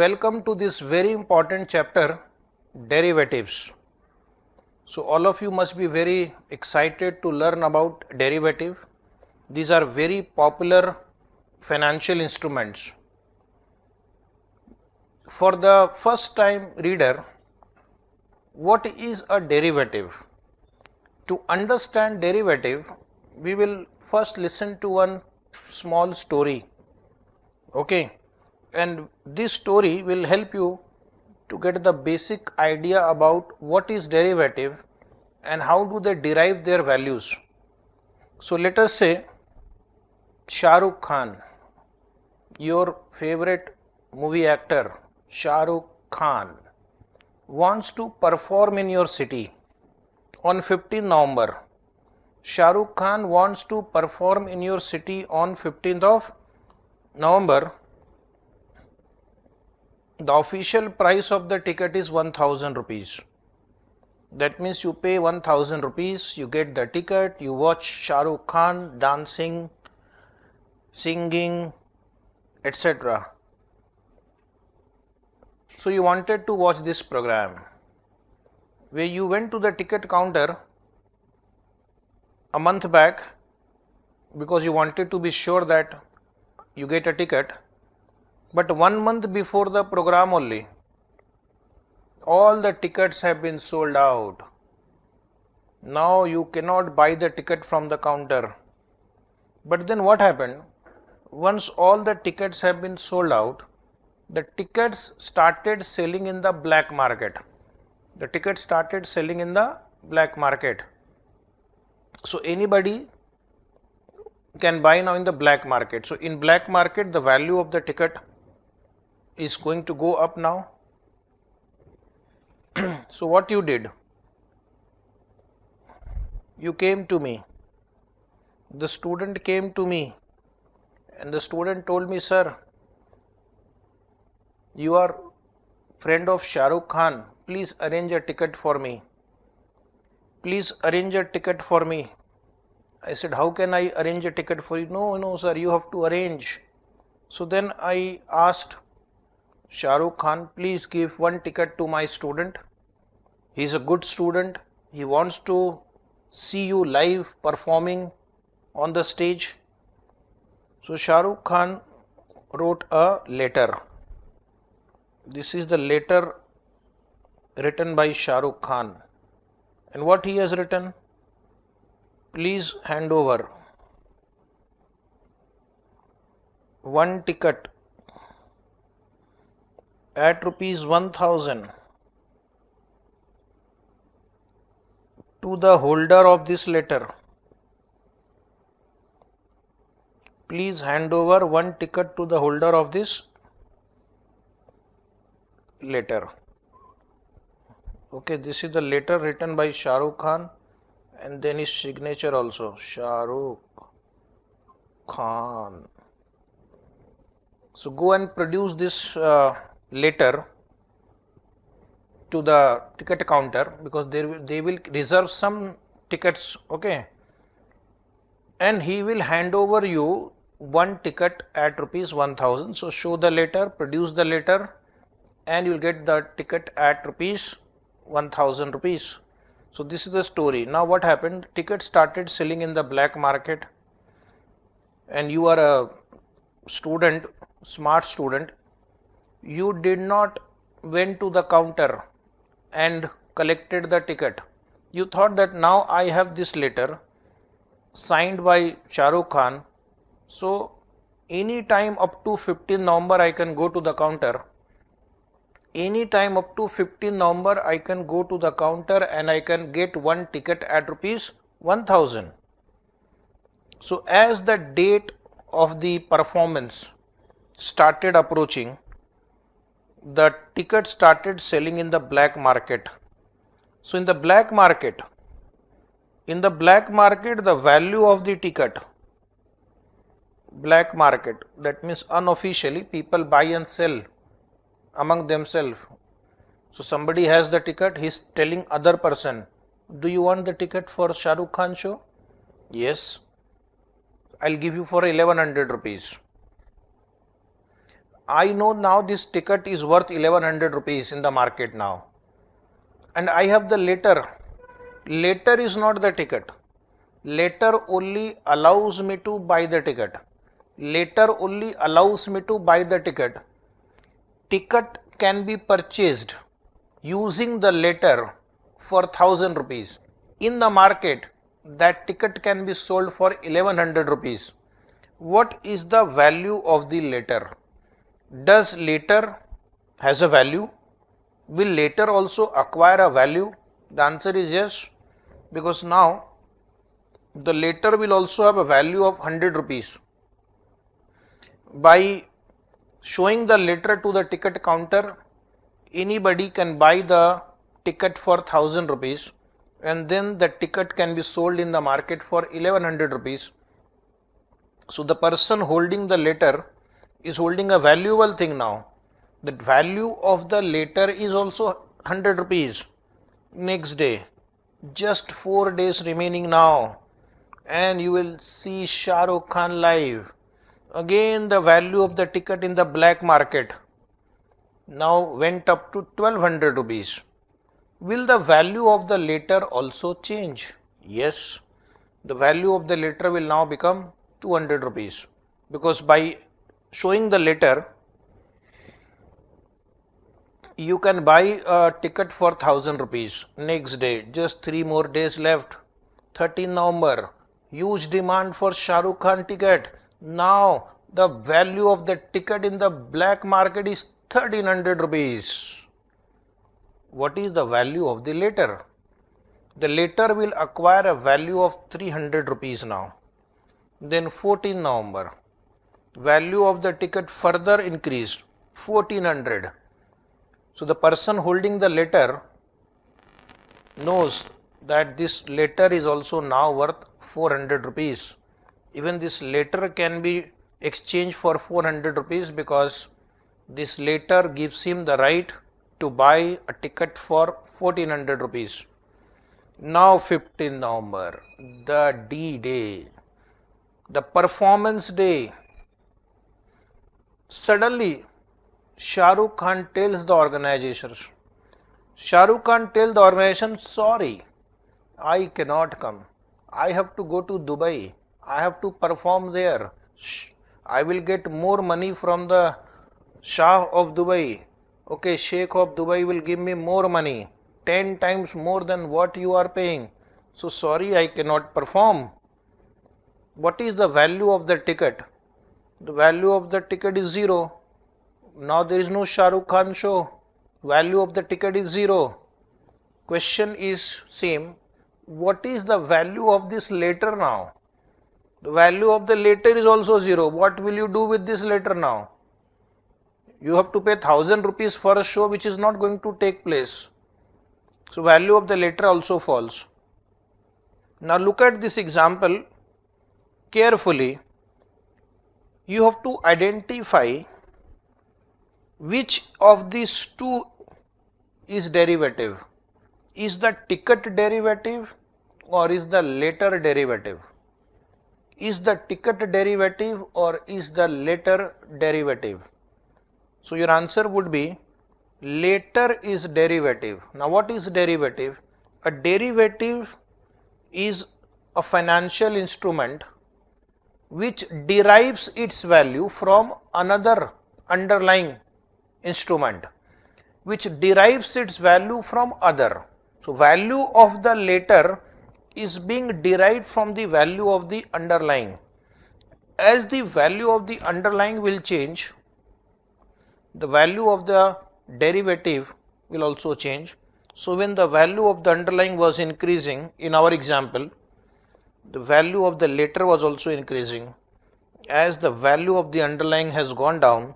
welcome to this very important chapter derivatives. So all of you must be very excited to learn about derivative. These are very popular financial instruments. For the first time reader, what is a derivative? To understand derivative, we will first listen to one small story. Okay and this story will help you to get the basic idea about what is derivative and how do they derive their values. So let us say Shah Rukh Khan, your favorite movie actor Shah Rukh Khan wants to perform in your city on 15 November. Shah Rukh Khan wants to perform in your city on 15th of November the official price of the ticket is 1000 rupees. That means you pay 1000 rupees, you get the ticket, you watch Shah Rukh Khan dancing, singing, etc. So you wanted to watch this program where you went to the ticket counter a month back because you wanted to be sure that you get a ticket but one month before the program only all the tickets have been sold out now you cannot buy the ticket from the counter but then what happened once all the tickets have been sold out the tickets started selling in the black market the tickets started selling in the black market so anybody can buy now in the black market so in black market the value of the ticket is going to go up now. so what you did? You came to me. The student came to me and the student told me, sir, you are friend of Shahrukh Khan, please arrange a ticket for me. Please arrange a ticket for me. I said, how can I arrange a ticket for you? No, no, sir, you have to arrange. So then I asked Shahrukh Khan, please give one ticket to my student. He is a good student. He wants to see you live performing on the stage. So Shahrukh Khan wrote a letter. This is the letter written by Shahrukh Khan. And what he has written? Please hand over one ticket at rupees 1000 to the holder of this letter. Please hand over one ticket to the holder of this letter. Okay, this is the letter written by Shahrukh Khan and then his signature also Shahrukh Khan. So go and produce this uh, later to the ticket counter because they will, they will reserve some tickets okay and he will hand over you one ticket at rupees 1000 so show the letter produce the letter and you will get the ticket at rupees 1000 rupees so this is the story now what happened ticket started selling in the black market and you are a student smart student you did not went to the counter and collected the ticket. You thought that now I have this letter signed by Shahrukh Khan. So any time up to 15 November I can go to the counter. Any time up to 15 November I can go to the counter and I can get one ticket at rupees 1000. So as the date of the performance started approaching, the ticket started selling in the black market. So in the black market, in the black market the value of the ticket, black market that means unofficially people buy and sell among themselves. So somebody has the ticket, he is telling other person, do you want the ticket for Shahrukh Khan show? Yes, I will give you for 1100 rupees. I know now this ticket is worth 1100 rupees in the market now. And I have the letter. Letter is not the ticket. Letter only allows me to buy the ticket. Letter only allows me to buy the ticket. Ticket can be purchased using the letter for 1000 rupees. In the market, that ticket can be sold for 1100 rupees. What is the value of the letter? does later has a value? Will later also acquire a value? The answer is yes because now the later will also have a value of 100 rupees. By showing the letter to the ticket counter, anybody can buy the ticket for 1000 rupees and then the ticket can be sold in the market for 1100 rupees. So the person holding the letter is holding a valuable thing now. The value of the later is also 100 rupees next day. Just 4 days remaining now. And you will see Shah Rukh Khan live. Again the value of the ticket in the black market now went up to 1200 rupees. Will the value of the later also change? Yes, the value of the later will now become 200 rupees because by showing the letter you can buy a ticket for 1000 rupees next day just 3 more days left 13 November huge demand for Shahrukh Khan ticket now the value of the ticket in the black market is 1300 rupees what is the value of the letter the letter will acquire a value of 300 rupees now then 14 November value of the ticket further increased 1400. So the person holding the letter knows that this letter is also now worth 400 rupees. Even this letter can be exchanged for 400 rupees because this letter gives him the right to buy a ticket for 1400 rupees. Now 15 November, the D day, the performance day Suddenly, Shah Rukh Khan tells the organization, Shah Rukh Khan tells the organization, sorry, I cannot come. I have to go to Dubai. I have to perform there. I will get more money from the Shah of Dubai. Okay, Sheikh of Dubai will give me more money, 10 times more than what you are paying. So sorry, I cannot perform. What is the value of the ticket? the value of the ticket is 0. Now there is no Shahrukh Khan show, value of the ticket is 0. Question is same, what is the value of this later now? The value of the later is also 0. What will you do with this later now? You have to pay 1000 rupees for a show which is not going to take place. So value of the later also falls. Now look at this example carefully you have to identify which of these two is derivative is the ticket derivative or is the later derivative is the ticket derivative or is the later derivative so your answer would be later is derivative now what is derivative a derivative is a financial instrument which derives its value from another underlying instrument which derives its value from other. So, value of the later is being derived from the value of the underlying. As the value of the underlying will change, the value of the derivative will also change. So, when the value of the underlying was increasing in our example, the value of the later was also increasing as the value of the underlying has gone down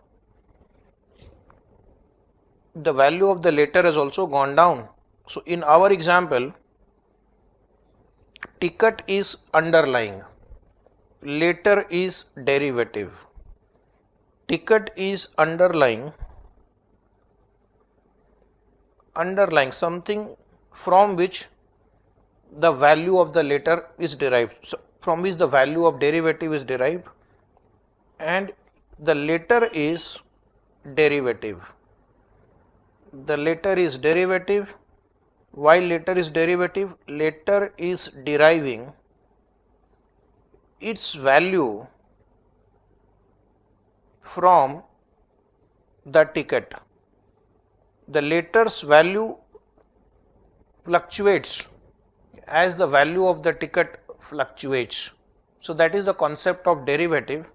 the value of the later has also gone down so in our example ticket is underlying later is derivative ticket is underlying underlying something from which the value of the letter is derived. So, from which the value of derivative is derived and the letter is derivative. The letter is derivative. Why letter is derivative? letter is deriving its value from the ticket. The letter's value fluctuates as the value of the ticket fluctuates. So, that is the concept of derivative.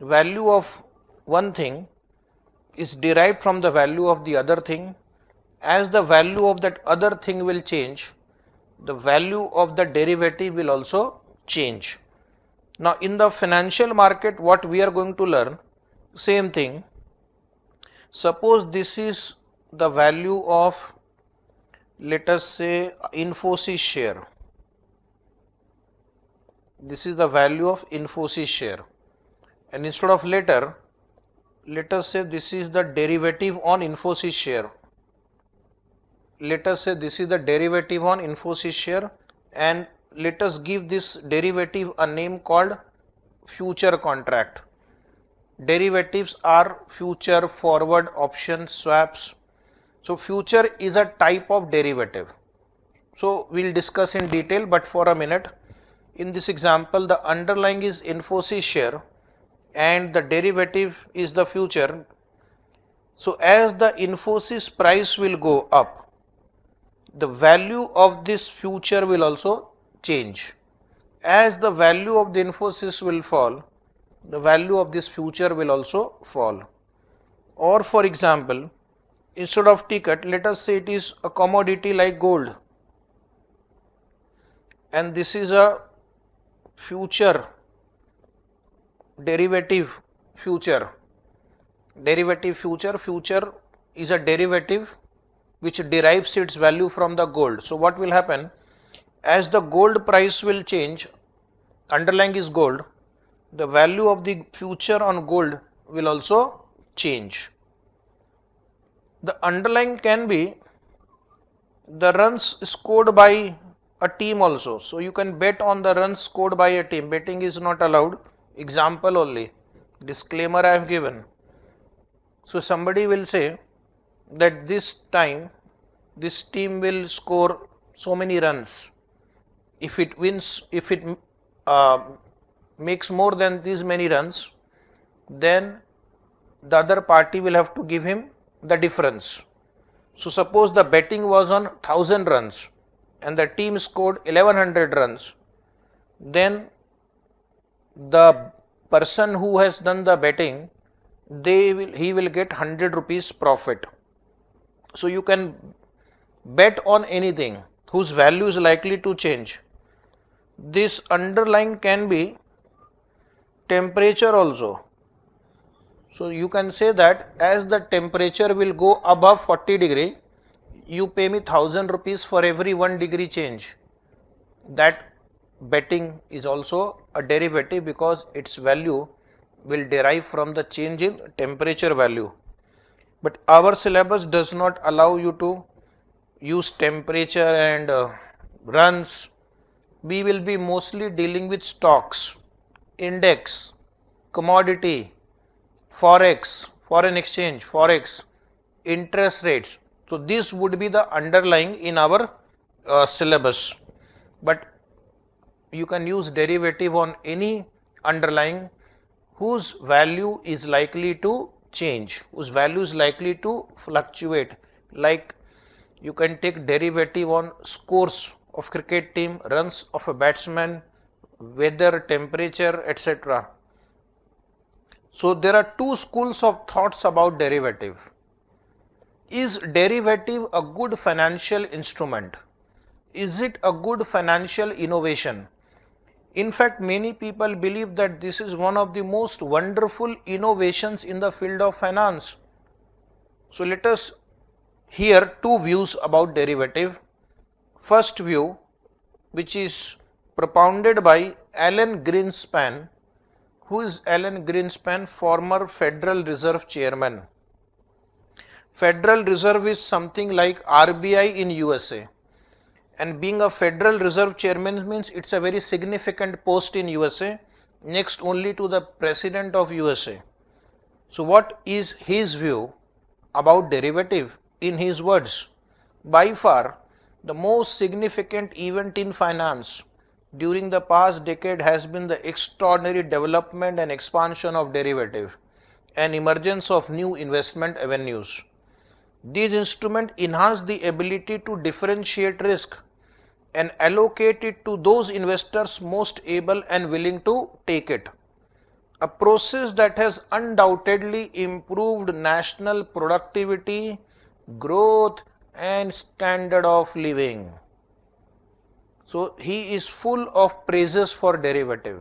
Value of one thing is derived from the value of the other thing. As the value of that other thing will change, the value of the derivative will also change. Now, in the financial market, what we are going to learn, same thing. Suppose this is the value of let us say Infosys share. This is the value of Infosys share and instead of later let us say this is the derivative on Infosys share. Let us say this is the derivative on Infosys share and let us give this derivative a name called future contract. Derivatives are future forward option swaps so, future is a type of derivative. So, we will discuss in detail but for a minute. In this example, the underlying is Infosys share and the derivative is the future. So, as the Infosys price will go up, the value of this future will also change. As the value of the Infosys will fall, the value of this future will also fall. Or for example, instead of ticket let us say it is a commodity like gold and this is a future derivative future derivative future future is a derivative which derives its value from the gold so what will happen as the gold price will change underlying is gold the value of the future on gold will also change the underlying can be the runs scored by a team also. So you can bet on the runs scored by a team. Betting is not allowed. Example only. Disclaimer I have given. So somebody will say that this time this team will score so many runs. If it wins, if it uh, makes more than these many runs, then the other party will have to give him the difference. So suppose the betting was on 1000 runs and the team scored 1100 runs, then the person who has done the betting, they will he will get 100 rupees profit. So you can bet on anything whose value is likely to change. This underlying can be temperature also so you can say that as the temperature will go above 40 degree, you pay me 1000 rupees for every 1 degree change. That betting is also a derivative because its value will derive from the change in temperature value. But our syllabus does not allow you to use temperature and uh, runs. We will be mostly dealing with stocks, index, commodity, forex, foreign exchange, forex, interest rates. So, this would be the underlying in our uh, syllabus, but you can use derivative on any underlying whose value is likely to change, whose value is likely to fluctuate. Like you can take derivative on scores of cricket team, runs of a batsman, weather, temperature, etc. So, there are two schools of thoughts about derivative. Is derivative a good financial instrument? Is it a good financial innovation? In fact, many people believe that this is one of the most wonderful innovations in the field of finance. So, let us hear two views about derivative. First view, which is propounded by Alan Greenspan who is Alan Greenspan? Former Federal Reserve Chairman. Federal Reserve is something like RBI in USA. And being a Federal Reserve Chairman means it's a very significant post in USA, next only to the President of USA. So what is his view about derivative in his words? By far the most significant event in finance during the past decade has been the extraordinary development and expansion of derivative and emergence of new investment avenues. These instruments enhance the ability to differentiate risk and allocate it to those investors most able and willing to take it. A process that has undoubtedly improved national productivity, growth and standard of living. So he is full of praises for derivative.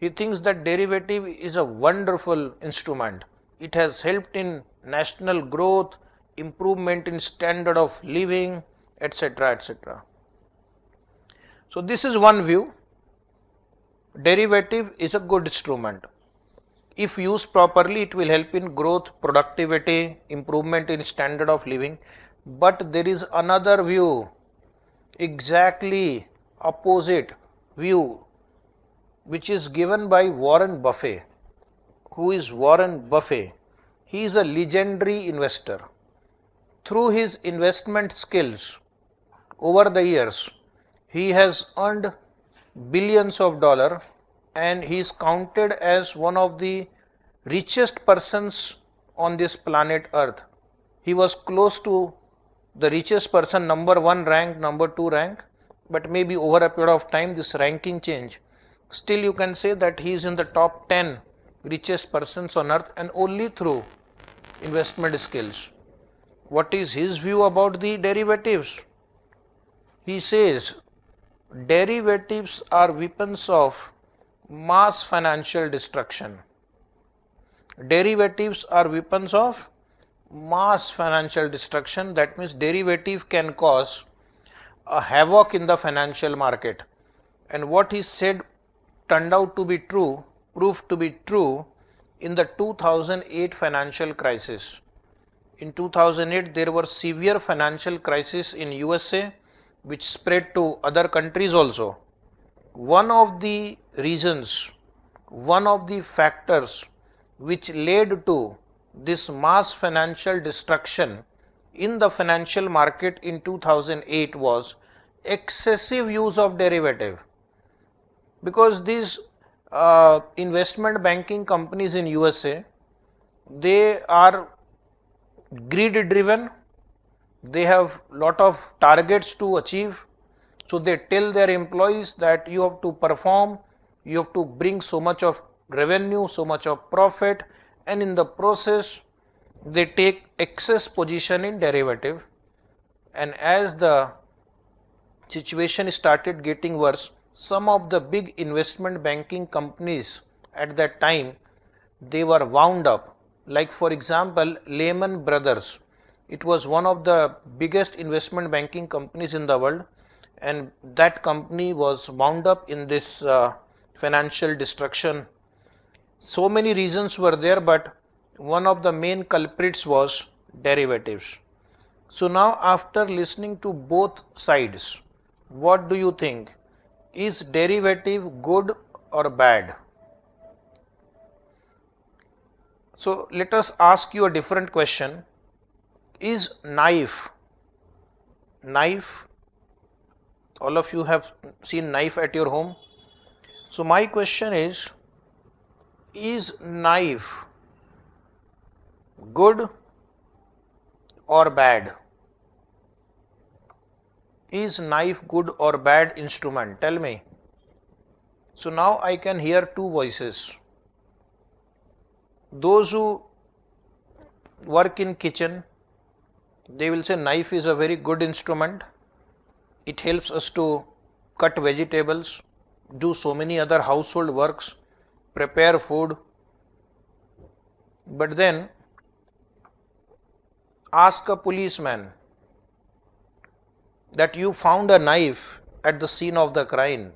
He thinks that derivative is a wonderful instrument. It has helped in national growth, improvement in standard of living, etc. etc. So this is one view. Derivative is a good instrument. If used properly, it will help in growth, productivity, improvement in standard of living. But there is another view exactly opposite view which is given by Warren Buffett. Who is Warren Buffett? He is a legendary investor. Through his investment skills over the years, he has earned billions of dollars and he is counted as one of the richest persons on this planet earth. He was close to the richest person number 1 rank, number 2 rank, but maybe over a period of time this ranking change. Still you can say that he is in the top 10 richest persons on earth and only through investment skills. What is his view about the derivatives? He says derivatives are weapons of mass financial destruction. Derivatives are weapons of mass financial destruction that means derivative can cause a havoc in the financial market and what he said turned out to be true proved to be true in the 2008 financial crisis in 2008 there were severe financial crisis in USA which spread to other countries also one of the reasons one of the factors which led to this mass financial destruction in the financial market in 2008 was excessive use of derivative because these uh, investment banking companies in USA they are greed driven they have lot of targets to achieve so they tell their employees that you have to perform you have to bring so much of revenue so much of profit and in the process they take excess position in derivative and as the situation started getting worse some of the big investment banking companies at that time they were wound up like for example Lehman Brothers it was one of the biggest investment banking companies in the world and that company was wound up in this uh, financial destruction so many reasons were there, but one of the main culprits was derivatives. So now after listening to both sides, what do you think? Is derivative good or bad? So let us ask you a different question. Is knife, knife, all of you have seen knife at your home. So my question is, is knife good or bad is knife good or bad instrument tell me so now i can hear two voices those who work in kitchen they will say knife is a very good instrument it helps us to cut vegetables do so many other household works prepare food but then ask a policeman that you found a knife at the scene of the crime.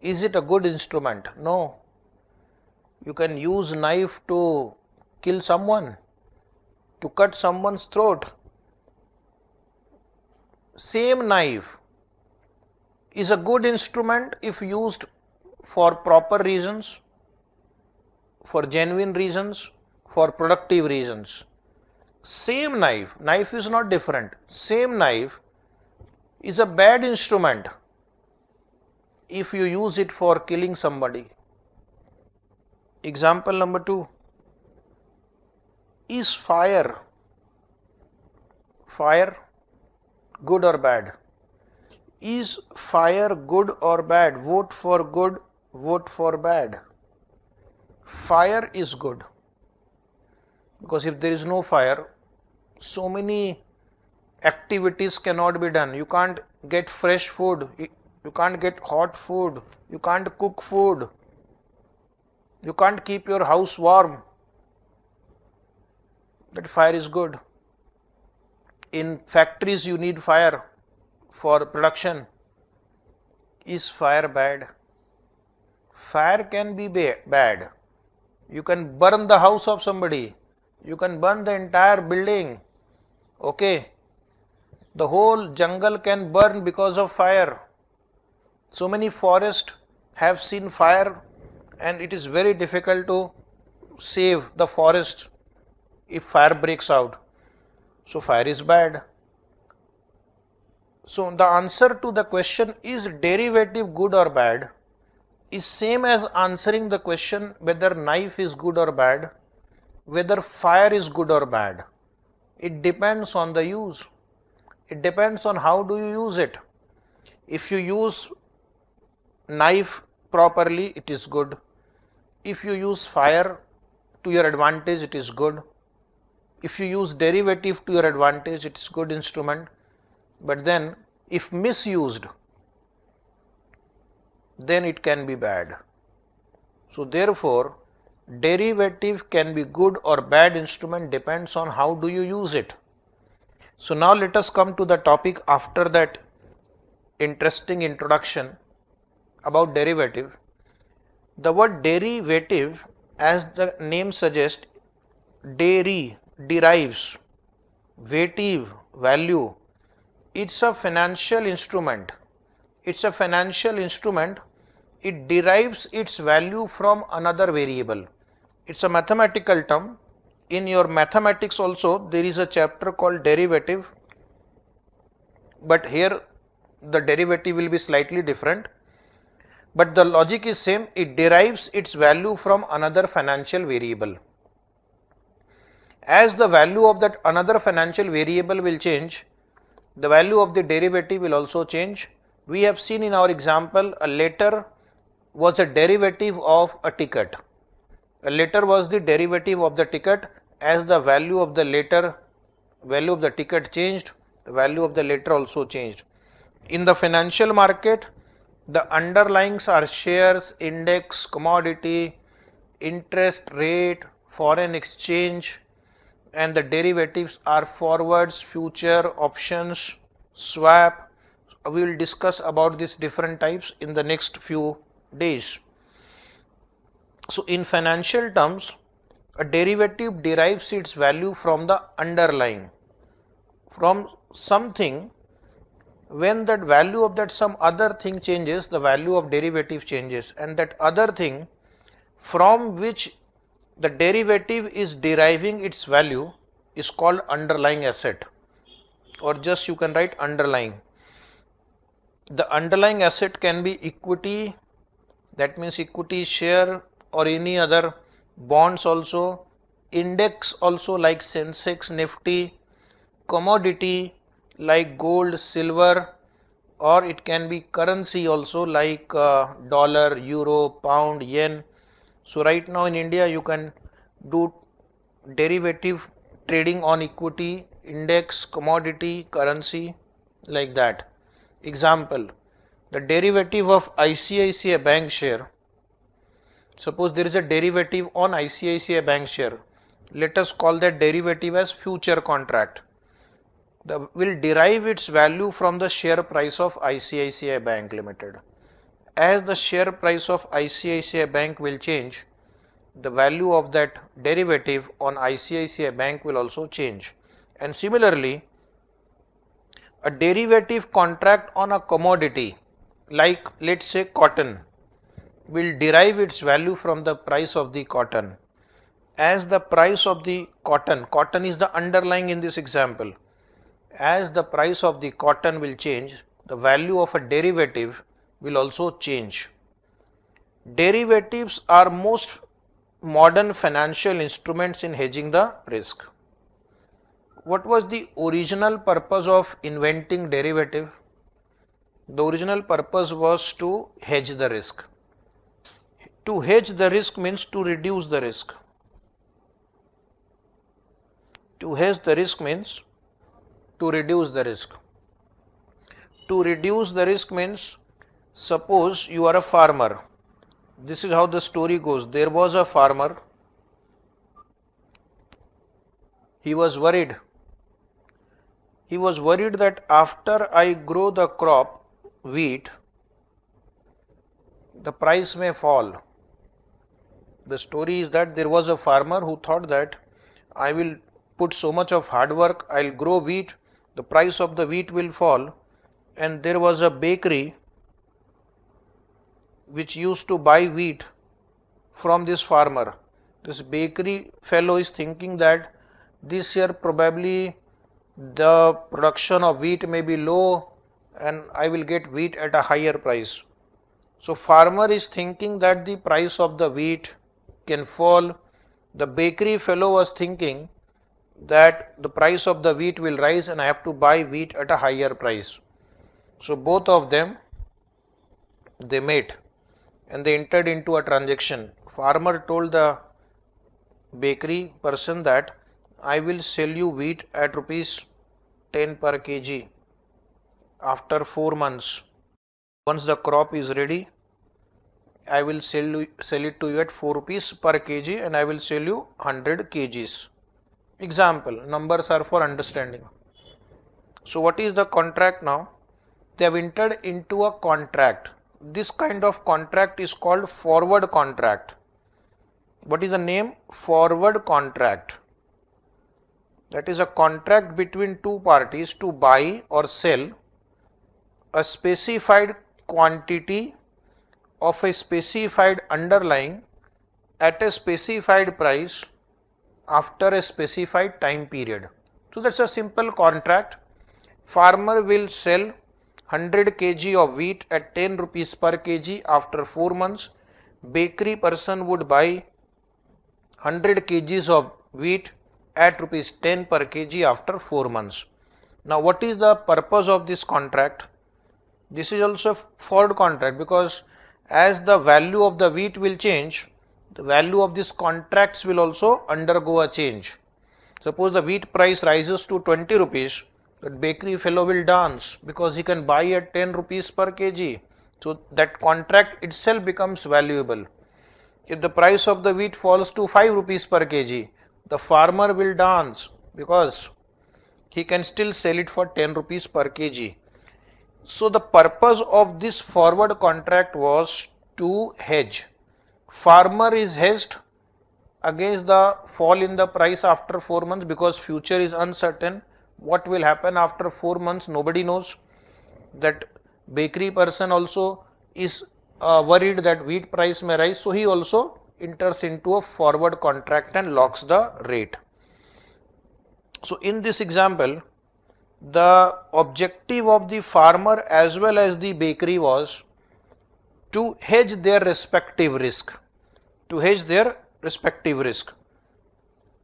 Is it a good instrument? No. You can use knife to kill someone, to cut someone's throat. Same knife is a good instrument if used for proper reasons, for genuine reasons, for productive reasons. Same knife, knife is not different, same knife is a bad instrument if you use it for killing somebody. Example number 2 is fire fire good or bad is fire good or bad vote for good vote for bad. Fire is good because if there is no fire, so many activities cannot be done. You can't get fresh food, you can't get hot food, you can't cook food, you can't keep your house warm. That fire is good. In factories, you need fire for production. Is fire bad? fire can be bad. You can burn the house of somebody. You can burn the entire building. Okay. The whole jungle can burn because of fire. So many forests have seen fire and it is very difficult to save the forest if fire breaks out. So fire is bad. So the answer to the question is derivative good or bad? is same as answering the question whether knife is good or bad, whether fire is good or bad. It depends on the use. It depends on how do you use it. If you use knife properly, it is good. If you use fire to your advantage, it is good. If you use derivative to your advantage, it is good instrument. But then if misused, then it can be bad. So therefore, derivative can be good or bad instrument depends on how do you use it. So now let us come to the topic after that interesting introduction about derivative. The word derivative as the name suggests deri derives vative value. It's a financial instrument. It's a financial instrument it derives its value from another variable. It is a mathematical term. In your mathematics also there is a chapter called derivative but here the derivative will be slightly different. But the logic is same it derives its value from another financial variable. As the value of that another financial variable will change the value of the derivative will also change. We have seen in our example a letter was a derivative of a ticket. A letter was the derivative of the ticket as the value of the letter, value of the ticket changed, the value of the letter also changed. In the financial market, the underlyings are shares, index, commodity, interest rate, foreign exchange and the derivatives are forwards, future, options, swap. We will discuss about these different types in the next few days. So, in financial terms, a derivative derives its value from the underlying, from something when that value of that some other thing changes, the value of derivative changes and that other thing from which the derivative is deriving its value is called underlying asset or just you can write underlying. The underlying asset can be equity, that means equity share or any other bonds also index also like sensex nifty commodity like gold silver or it can be currency also like uh, dollar euro pound yen so right now in india you can do derivative trading on equity index commodity currency like that example the derivative of ICICI bank share suppose there is a derivative on ICICI bank share let us call that derivative as future contract the will derive its value from the share price of ICICI bank limited as the share price of ICICI bank will change the value of that derivative on ICICI bank will also change and similarly a derivative contract on a commodity like let us say cotton will derive its value from the price of the cotton. As the price of the cotton, cotton is the underlying in this example, as the price of the cotton will change, the value of a derivative will also change. Derivatives are most modern financial instruments in hedging the risk. What was the original purpose of inventing derivative? The original purpose was to hedge the risk. To hedge the risk means to reduce the risk. To hedge the risk means to reduce the risk. To reduce the risk means suppose you are a farmer. This is how the story goes. There was a farmer. He was worried. He was worried that after I grow the crop, wheat, the price may fall. The story is that there was a farmer who thought that I will put so much of hard work, I will grow wheat, the price of the wheat will fall. And there was a bakery which used to buy wheat from this farmer. This bakery fellow is thinking that this year probably the production of wheat may be low and I will get wheat at a higher price. So farmer is thinking that the price of the wheat can fall. The bakery fellow was thinking that the price of the wheat will rise and I have to buy wheat at a higher price. So both of them they met and they entered into a transaction. Farmer told the bakery person that I will sell you wheat at rupees 10 per kg after 4 months once the crop is ready I will sell, sell it to you at 4 rupees per kg and I will sell you 100 kgs example numbers are for understanding so what is the contract now they have entered into a contract this kind of contract is called forward contract what is the name forward contract that is a contract between two parties to buy or sell a specified quantity of a specified underlying at a specified price after a specified time period. So that's a simple contract. Farmer will sell 100 kg of wheat at 10 rupees per kg after 4 months. Bakery person would buy 100 kg of wheat at rupees 10 per kg after 4 months. Now what is the purpose of this contract? This is also forward contract because as the value of the wheat will change, the value of these contracts will also undergo a change. Suppose the wheat price rises to 20 rupees, that bakery fellow will dance because he can buy at 10 rupees per kg. So, that contract itself becomes valuable. If the price of the wheat falls to 5 rupees per kg, the farmer will dance because he can still sell it for 10 rupees per kg. So the purpose of this forward contract was to hedge. Farmer is hedged against the fall in the price after 4 months because future is uncertain. What will happen after 4 months nobody knows. That bakery person also is uh, worried that wheat price may rise. So he also enters into a forward contract and locks the rate. So in this example, the objective of the farmer as well as the bakery was to hedge their respective risk, to hedge their respective risk.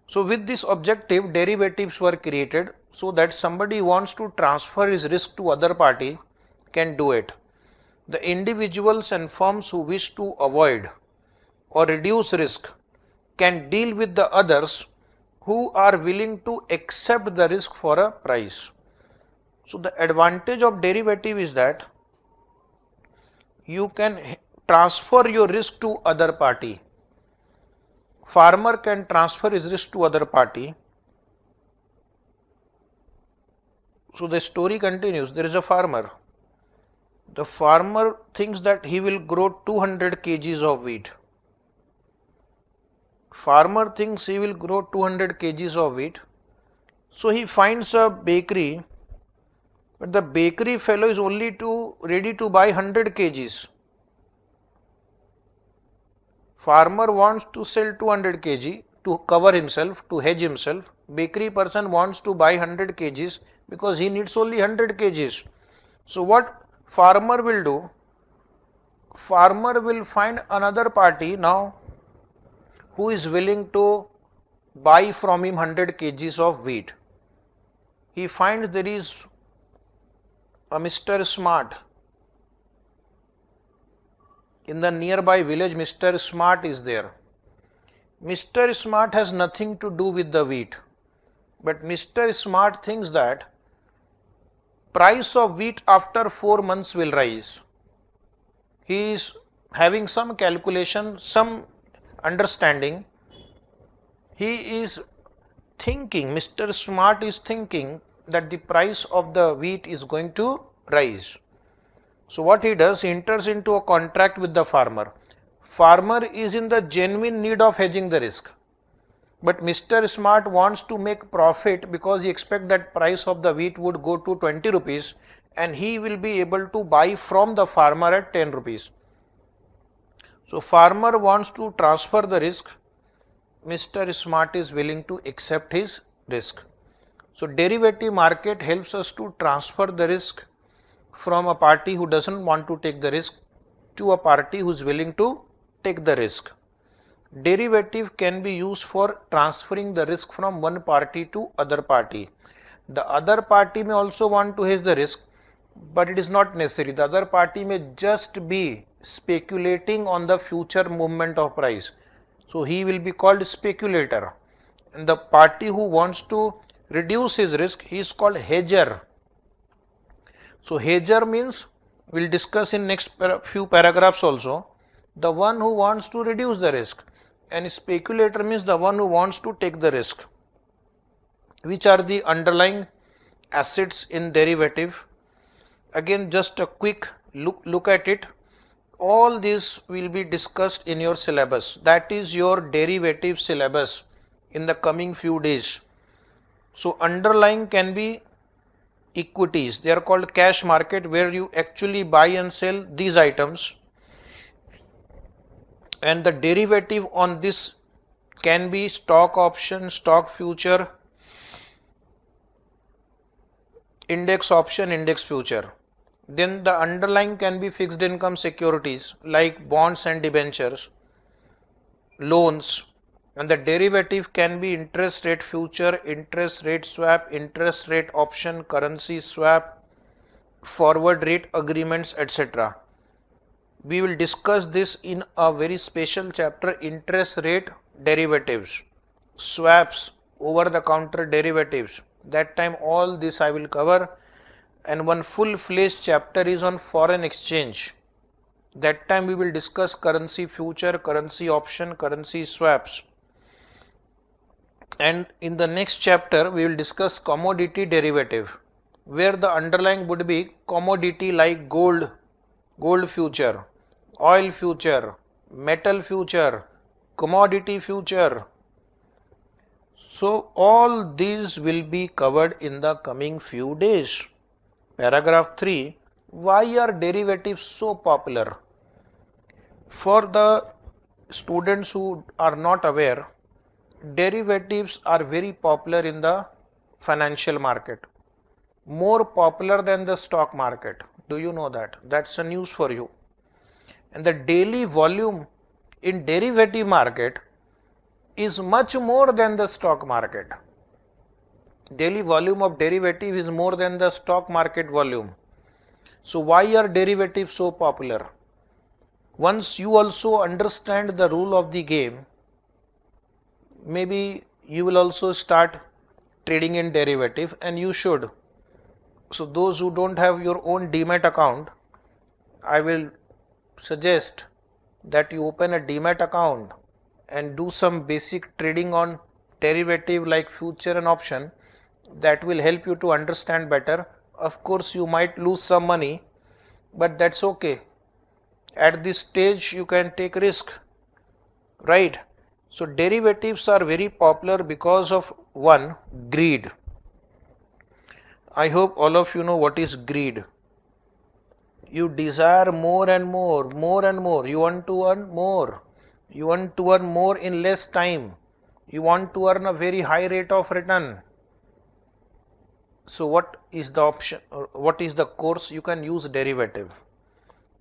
So with this objective derivatives were created so that somebody wants to transfer his risk to other party can do it. The individuals and firms who wish to avoid or reduce risk can deal with the others who are willing to accept the risk for a price. So, the advantage of derivative is that you can transfer your risk to other party. Farmer can transfer his risk to other party. So, the story continues. There is a farmer. The farmer thinks that he will grow 200 kgs of wheat. Farmer thinks he will grow 200 kgs of wheat. So, he finds a bakery but the bakery fellow is only to ready to buy 100 kgs. Farmer wants to sell 200 kg to cover himself, to hedge himself. Bakery person wants to buy 100 kgs because he needs only 100 kgs. So what farmer will do? Farmer will find another party now who is willing to buy from him 100 kgs of wheat. He finds there is a Mr. Smart. In the nearby village, Mr. Smart is there. Mr. Smart has nothing to do with the wheat, but Mr. Smart thinks that price of wheat after 4 months will rise. He is having some calculation, some understanding. He is thinking, Mr. Smart is thinking that the price of the wheat is going to rise. So what he does, he enters into a contract with the farmer. Farmer is in the genuine need of hedging the risk. But Mr. Smart wants to make profit because he expects that price of the wheat would go to 20 rupees and he will be able to buy from the farmer at 10 rupees. So farmer wants to transfer the risk, Mr. Smart is willing to accept his risk. So, derivative market helps us to transfer the risk from a party who does not want to take the risk to a party who is willing to take the risk. Derivative can be used for transferring the risk from one party to other party. The other party may also want to hedge the risk, but it is not necessary. The other party may just be speculating on the future movement of price. So, he will be called speculator and the party who wants to reduce his risk, he is called hedger. So, hedger means we will discuss in next para few paragraphs also the one who wants to reduce the risk and speculator means the one who wants to take the risk. Which are the underlying assets in derivative? Again just a quick look, look at it. All this will be discussed in your syllabus that is your derivative syllabus in the coming few days. So underlying can be equities, they are called cash market where you actually buy and sell these items and the derivative on this can be stock option, stock future, index option, index future. Then the underlying can be fixed income securities like bonds and debentures, loans, and the derivative can be interest rate future, interest rate swap, interest rate option, currency swap, forward rate agreements etc. We will discuss this in a very special chapter interest rate derivatives, swaps, over the counter derivatives. That time all this I will cover and one full fledged chapter is on foreign exchange. That time we will discuss currency future, currency option, currency swaps and in the next chapter we will discuss commodity derivative where the underlying would be commodity like gold, gold future, oil future, metal future, commodity future. So all these will be covered in the coming few days. Paragraph 3 Why are derivatives so popular? For the students who are not aware, derivatives are very popular in the financial market, more popular than the stock market. Do you know that? That's a news for you. And the daily volume in derivative market is much more than the stock market. Daily volume of derivative is more than the stock market volume. So why are derivatives so popular? Once you also understand the rule of the game, maybe you will also start trading in derivative and you should so those who don't have your own demat account i will suggest that you open a demat account and do some basic trading on derivative like future and option that will help you to understand better of course you might lose some money but that's okay at this stage you can take risk right so derivatives are very popular because of one greed. I hope all of you know what is greed. You desire more and more, more and more. You want to earn more. You want to earn more in less time. You want to earn a very high rate of return. So what is the option what is the course you can use derivative.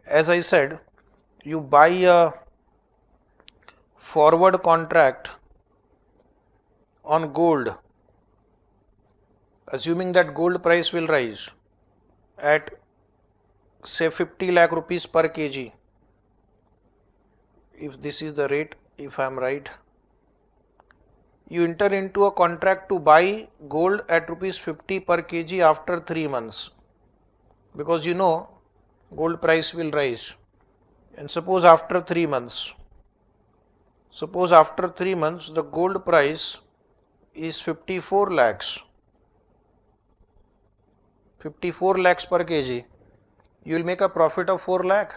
As I said, you buy a forward contract on gold assuming that gold price will rise at say 50 lakh rupees per kg if this is the rate if I am right you enter into a contract to buy gold at rupees 50 per kg after 3 months because you know gold price will rise and suppose after 3 months Suppose after 3 months the gold price is 54 lakhs. 54 lakhs per kg. You will make a profit of 4 lakh.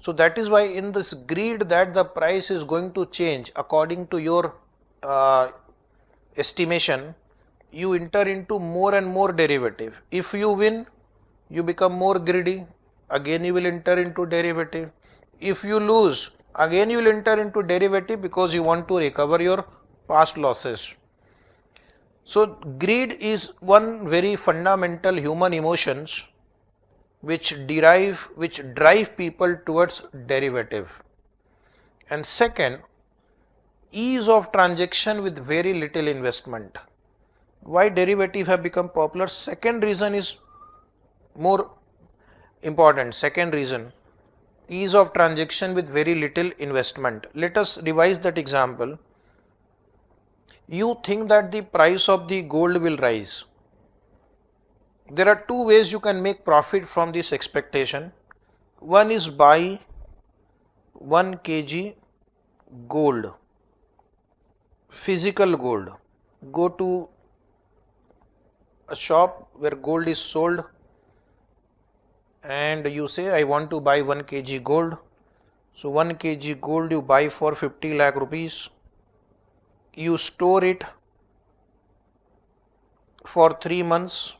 So that is why in this greed that the price is going to change according to your uh, estimation, you enter into more and more derivative. If you win, you become more greedy. Again, you will enter into derivative. If you lose, Again you will enter into derivative because you want to recover your past losses. So greed is one very fundamental human emotions which derive which drive people towards derivative and second ease of transaction with very little investment why derivative have become popular second reason is more important second reason ease of transaction with very little investment. Let us revise that example. You think that the price of the gold will rise. There are two ways you can make profit from this expectation. One is buy 1 kg gold, physical gold. Go to a shop where gold is sold and you say I want to buy 1 kg gold. So 1 kg gold you buy for 50 lakh rupees. You store it for 3 months.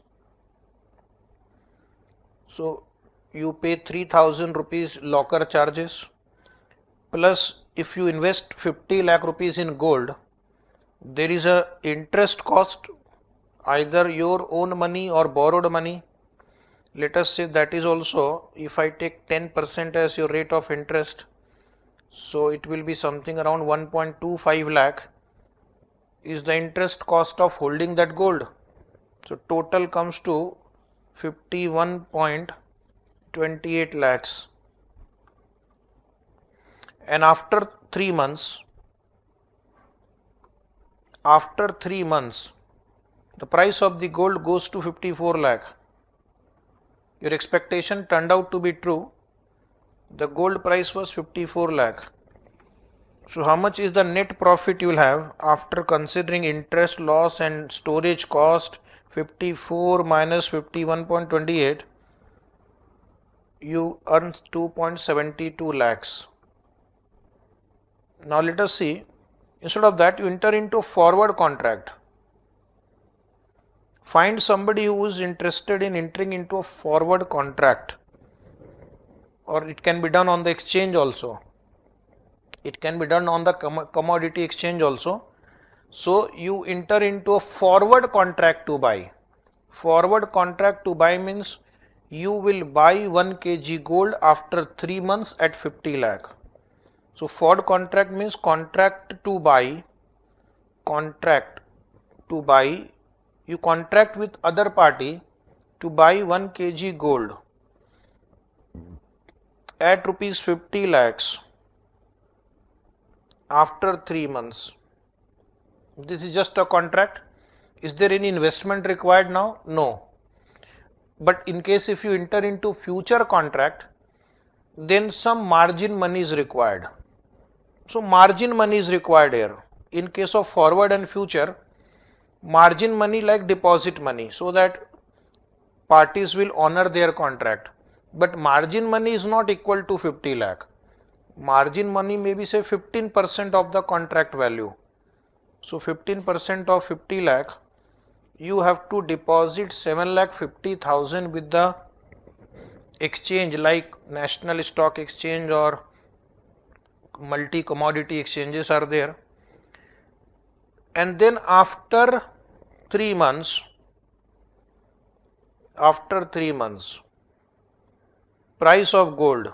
So you pay 3000 rupees locker charges plus if you invest 50 lakh rupees in gold there is a interest cost either your own money or borrowed money let us say that is also if I take 10% as your rate of interest so it will be something around 1.25 lakh is the interest cost of holding that gold so total comes to 51.28 lakhs and after 3 months after 3 months the price of the gold goes to 54 lakh your expectation turned out to be true the gold price was 54 lakh so how much is the net profit you will have after considering interest loss and storage cost 54 minus 51.28 you earn 2.72 lakhs now let us see instead of that you enter into forward contract find somebody who is interested in entering into a forward contract or it can be done on the exchange also it can be done on the com commodity exchange also so you enter into a forward contract to buy forward contract to buy means you will buy 1 kg gold after 3 months at 50 lakh so forward contract means contract to buy contract to buy you contract with other party to buy 1 kg gold at rupees 50 lakhs after 3 months. This is just a contract. Is there any investment required now? No. But in case if you enter into future contract, then some margin money is required. So margin money is required here. In case of forward and future, margin money like deposit money so that parties will honor their contract but margin money is not equal to 50 lakh margin money may be say 15% of the contract value so 15% of 50 lakh you have to deposit 7 lakh 50,000 with the exchange like national stock exchange or multi commodity exchanges are there and then after 3 months, after 3 months, price of gold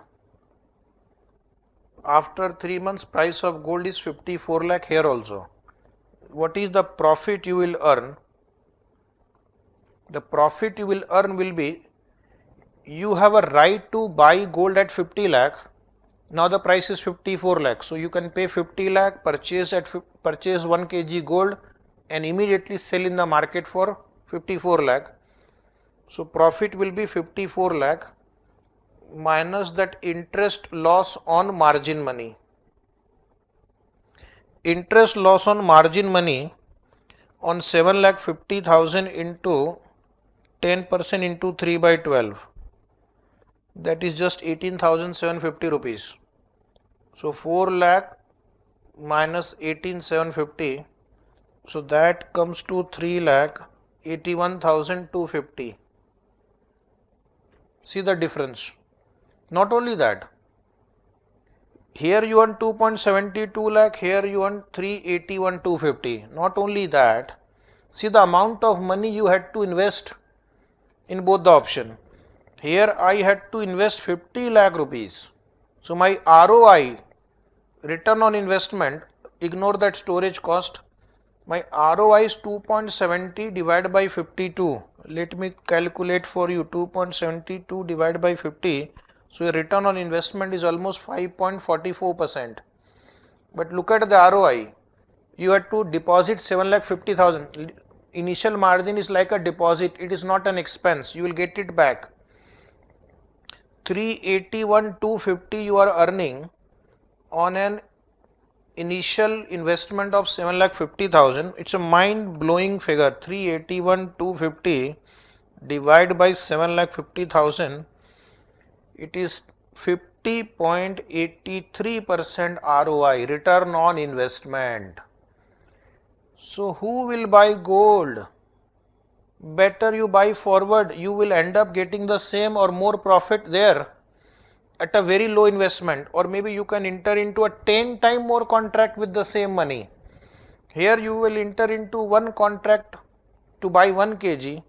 after 3 months price of gold is 54 lakh here also what is the profit you will earn the profit you will earn will be you have a right to buy gold at 50 lakh now the price is 54 lakh so you can pay 50 lakh purchase at purchase 1 kg gold and immediately sell in the market for 54 lakh. So, profit will be 54 lakh minus that interest loss on margin money. Interest loss on margin money on 7 lakh 50,000 into 10 percent into 3 by 12 that is just 18,750 rupees. So, 4 lakh minus 18,750 so that comes to 3 lakh 81,250. See the difference. Not only that, here you earn 2.72 lakh, here you earn 381,250. Not only that, see the amount of money you had to invest in both the option. Here I had to invest 50 lakh rupees. So my ROI, return on investment, ignore that storage cost, my ROI is 2.70 divided by 52 let me calculate for you 2.72 divided by 50 so your return on investment is almost 5.44 percent but look at the ROI you had to deposit 7 lakh 50 thousand initial margin is like a deposit it is not an expense you will get it back 381 250 you are earning on an initial investment of 7 lakh 50,000 it's a mind blowing figure 381 250 divided by 7 lakh 50,000 it is 50.83 percent ROI return on investment so who will buy gold better you buy forward you will end up getting the same or more profit there at a very low investment or maybe you can enter into a 10 time more contract with the same money. Here you will enter into one contract to buy 1 kg,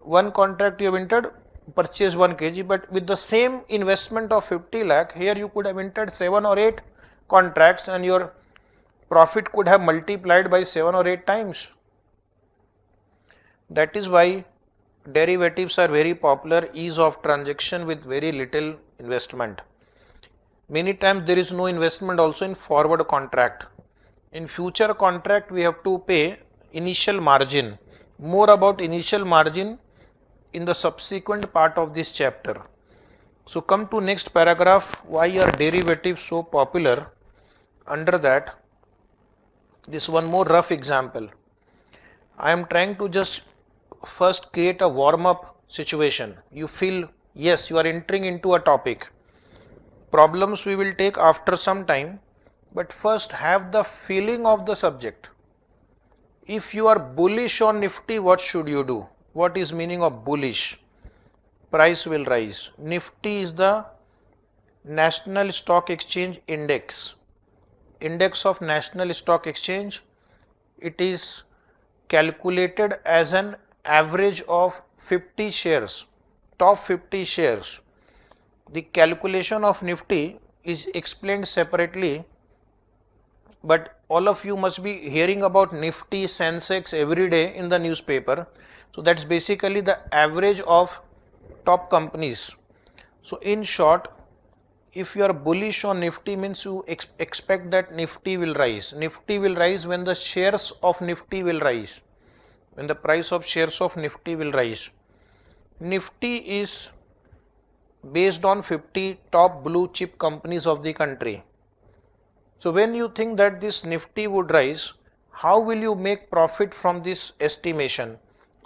one contract you have entered purchase 1 kg but with the same investment of 50 lakh here you could have entered 7 or 8 contracts and your profit could have multiplied by 7 or 8 times. That is why derivatives are very popular ease of transaction with very little investment. Many times there is no investment also in forward contract. In future contract we have to pay initial margin. More about initial margin in the subsequent part of this chapter. So come to next paragraph why are derivatives so popular under that this one more rough example. I am trying to just first create a warm up situation. You feel yes you are entering into a topic problems we will take after some time but first have the feeling of the subject if you are bullish on nifty what should you do what is meaning of bullish price will rise nifty is the national stock exchange index index of national stock exchange it is calculated as an average of 50 shares top 50 shares. The calculation of Nifty is explained separately but all of you must be hearing about Nifty, Sensex every day in the newspaper. So that's basically the average of top companies. So in short, if you are bullish on Nifty means you ex expect that Nifty will rise. Nifty will rise when the shares of Nifty will rise, when the price of shares of Nifty will rise. Nifty is based on 50 top blue chip companies of the country. So when you think that this Nifty would rise, how will you make profit from this estimation?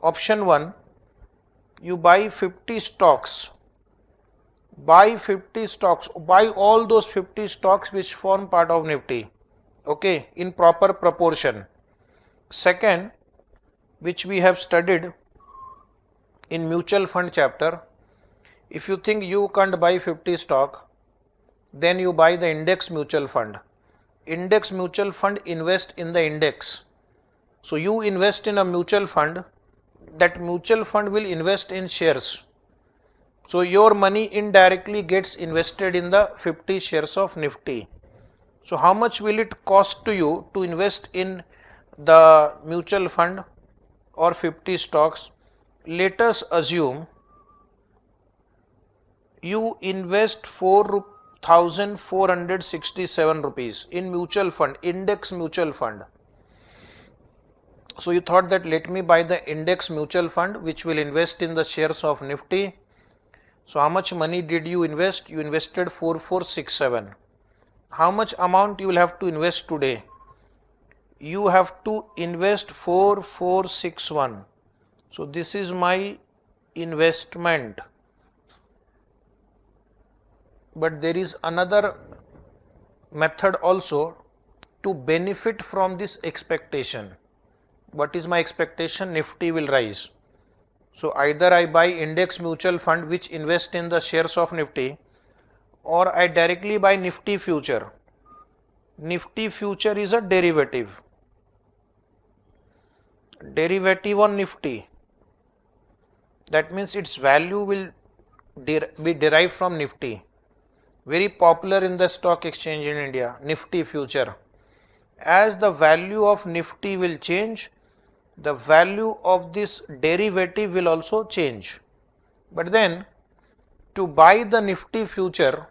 Option 1, you buy 50 stocks, buy 50 stocks, buy all those 50 stocks which form part of Nifty, okay, in proper proportion. Second, which we have studied in mutual fund chapter if you think you can't buy 50 stock then you buy the index mutual fund index mutual fund invest in the index so you invest in a mutual fund that mutual fund will invest in shares so your money indirectly gets invested in the 50 shares of nifty so how much will it cost to you to invest in the mutual fund or 50 stocks let us assume you invest 4467 rupees in mutual fund index mutual fund so you thought that let me buy the index mutual fund which will invest in the shares of nifty so how much money did you invest you invested 4467 how much amount you will have to invest today you have to invest 4461 so, this is my investment, but there is another method also to benefit from this expectation. What is my expectation? Nifty will rise. So, either I buy index mutual fund which invest in the shares of Nifty or I directly buy Nifty future. Nifty future is a derivative. Derivative on Nifty that means its value will der be derived from Nifty. Very popular in the stock exchange in India, Nifty future. As the value of Nifty will change, the value of this derivative will also change. But then to buy the Nifty future,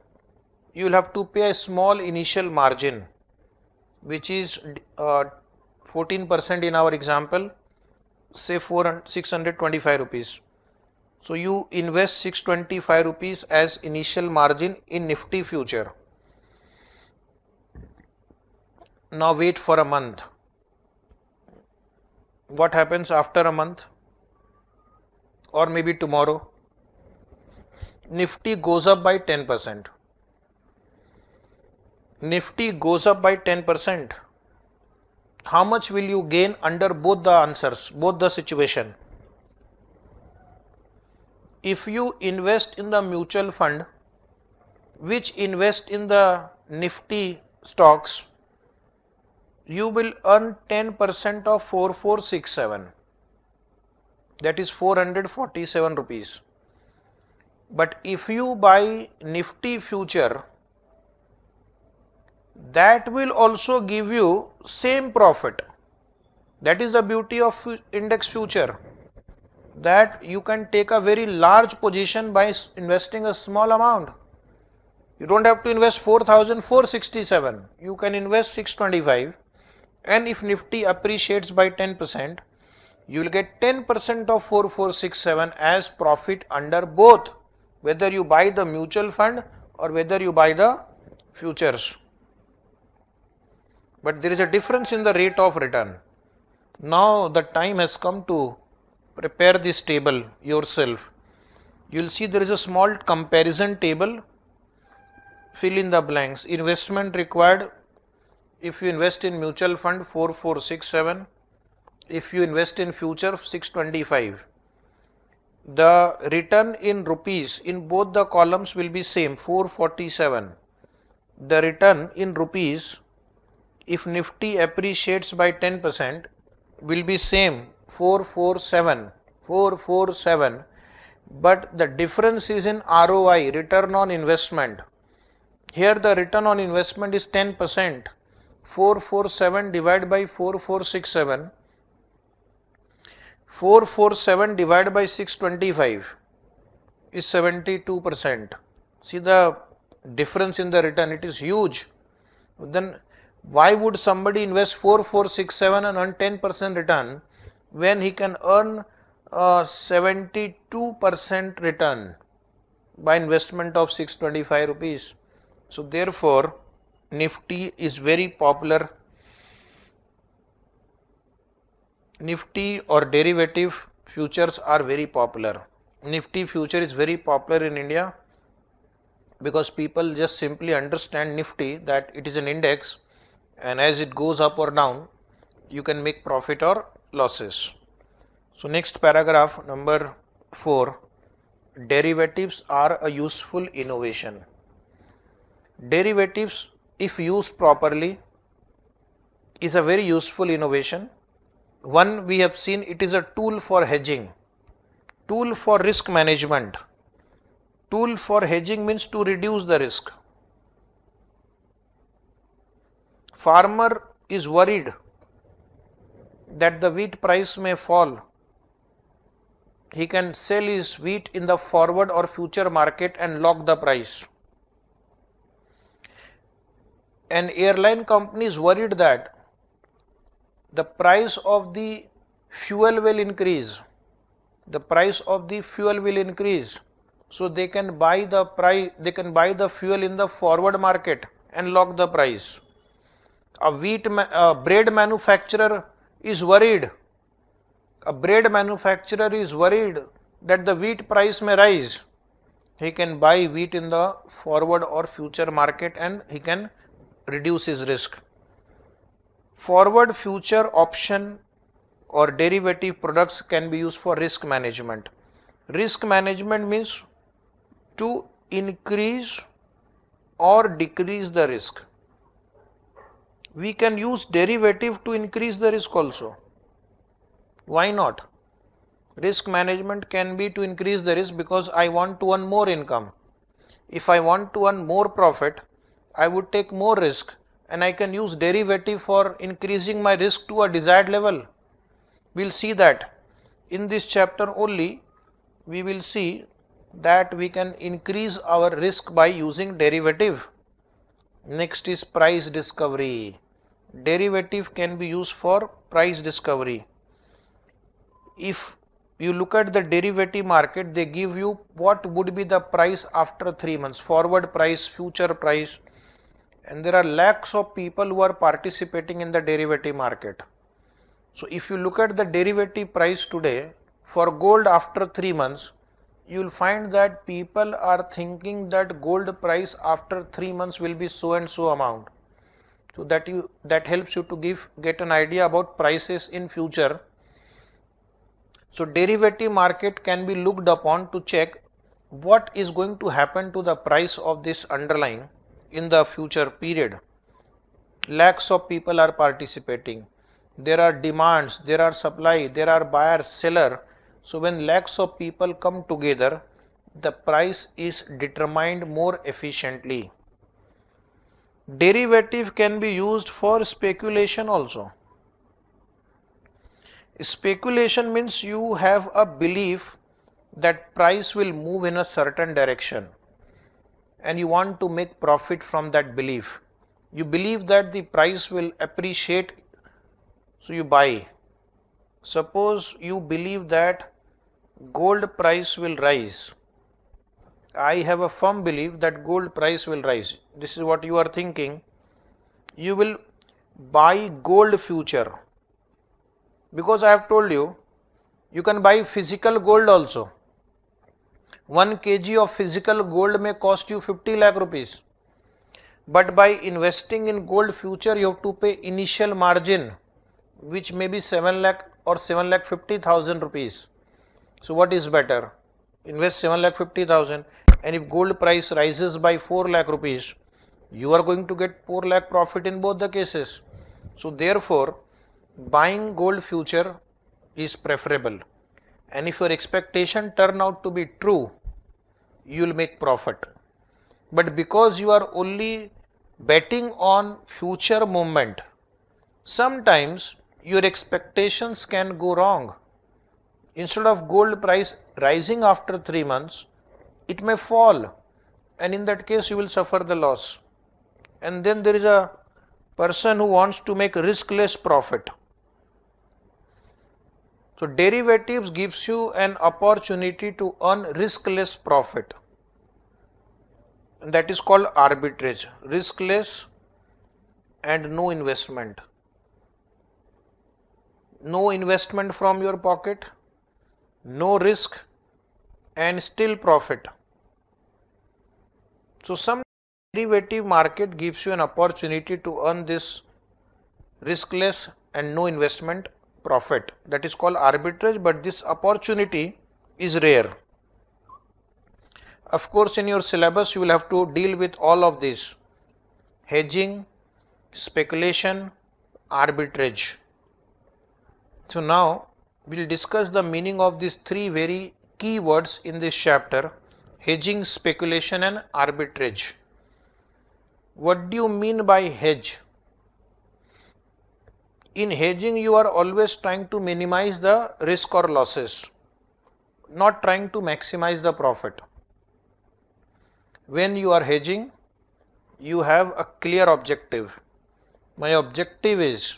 you will have to pay a small initial margin which is 14% uh, in our example say 425 625 rupees so you invest 625 rupees as initial margin in Nifty future. Now wait for a month. What happens after a month? Or maybe tomorrow? Nifty goes up by 10%. Nifty goes up by 10%. How much will you gain under both the answers, both the situation? if you invest in the mutual fund which invest in the nifty stocks you will earn 10% of 4467 that is 447 rupees but if you buy nifty future that will also give you same profit that is the beauty of index future that you can take a very large position by investing a small amount. You don't have to invest 4467, you can invest 625 and if Nifty appreciates by 10%, you will get 10% of 4467 as profit under both whether you buy the mutual fund or whether you buy the futures. But there is a difference in the rate of return. Now the time has come to prepare this table yourself you will see there is a small comparison table fill in the blanks investment required if you invest in mutual fund 4467 if you invest in future 625 the return in rupees in both the columns will be same 447 the return in rupees if nifty appreciates by 10% will be same 447 447 but the difference is in ROI return on investment here the return on investment is 10% 447 divided by 4467 447 divided by 625 is 72% see the difference in the return it is huge then why would somebody invest 4467 and earn 10% return when he can earn 72% return by investment of 625 rupees. So therefore Nifty is very popular. Nifty or derivative futures are very popular. Nifty future is very popular in India because people just simply understand Nifty that it is an index and as it goes up or down you can make profit or losses. So, next paragraph number 4 derivatives are a useful innovation. Derivatives if used properly is a very useful innovation. One we have seen it is a tool for hedging, tool for risk management. Tool for hedging means to reduce the risk. Farmer is worried that the wheat price may fall, he can sell his wheat in the forward or future market and lock the price. An airline company is worried that the price of the fuel will increase. The price of the fuel will increase. So they can buy the price, they can buy the fuel in the forward market and lock the price. A wheat, ma- a bread manufacturer is worried, a bread manufacturer is worried that the wheat price may rise. He can buy wheat in the forward or future market and he can reduce his risk. Forward future option or derivative products can be used for risk management. Risk management means to increase or decrease the risk we can use derivative to increase the risk also. Why not? Risk management can be to increase the risk because I want to earn more income. If I want to earn more profit, I would take more risk and I can use derivative for increasing my risk to a desired level. We will see that in this chapter only we will see that we can increase our risk by using derivative. Next is price discovery derivative can be used for price discovery. If you look at the derivative market, they give you what would be the price after 3 months, forward price, future price and there are lakhs of people who are participating in the derivative market. So if you look at the derivative price today for gold after 3 months, you will find that people are thinking that gold price after 3 months will be so and so amount so that you that helps you to give get an idea about prices in future. So derivative market can be looked upon to check what is going to happen to the price of this underlying in the future period. Lakhs of people are participating. There are demands, there are supply, there are buyer, seller. So when lakhs of people come together, the price is determined more efficiently. Derivative can be used for speculation also. Speculation means you have a belief that price will move in a certain direction and you want to make profit from that belief. You believe that the price will appreciate, so you buy. Suppose you believe that gold price will rise I have a firm belief that gold price will rise. This is what you are thinking. You will buy gold future because I have told you, you can buy physical gold also. 1 kg of physical gold may cost you 50 lakh rupees. But by investing in gold future, you have to pay initial margin, which may be 7 lakh or 7 lakh 50,000 rupees. So, what is better? Invest 7 lakh 50,000 and if gold price rises by 4 lakh rupees, you are going to get 4 lakh profit in both the cases. So therefore, buying gold future is preferable. And if your expectation turn out to be true, you will make profit. But because you are only betting on future movement, sometimes your expectations can go wrong. Instead of gold price rising after 3 months, it may fall and in that case you will suffer the loss. And then there is a person who wants to make riskless profit. So derivatives gives you an opportunity to earn riskless profit. And that is called arbitrage, riskless and no investment. No investment from your pocket, no risk and still profit. So some derivative market gives you an opportunity to earn this riskless and no investment profit that is called arbitrage but this opportunity is rare. Of course in your syllabus you will have to deal with all of these hedging, speculation, arbitrage. So now we will discuss the meaning of these three very keywords in this chapter hedging speculation and arbitrage what do you mean by hedge in hedging you are always trying to minimize the risk or losses not trying to maximize the profit when you are hedging you have a clear objective my objective is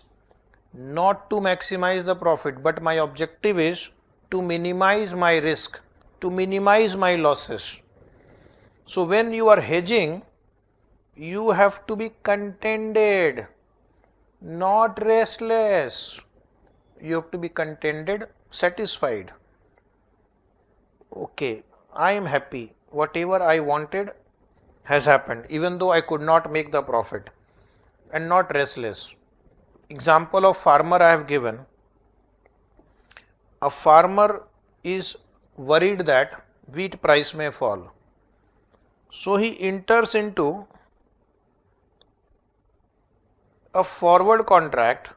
not to maximize the profit but my objective is to minimize my risk, to minimize my losses. So when you are hedging, you have to be contended, not restless. You have to be contented, satisfied. Okay, I am happy. Whatever I wanted has happened, even though I could not make the profit and not restless. Example of farmer I have given a farmer is worried that wheat price may fall. So he enters into a forward contract.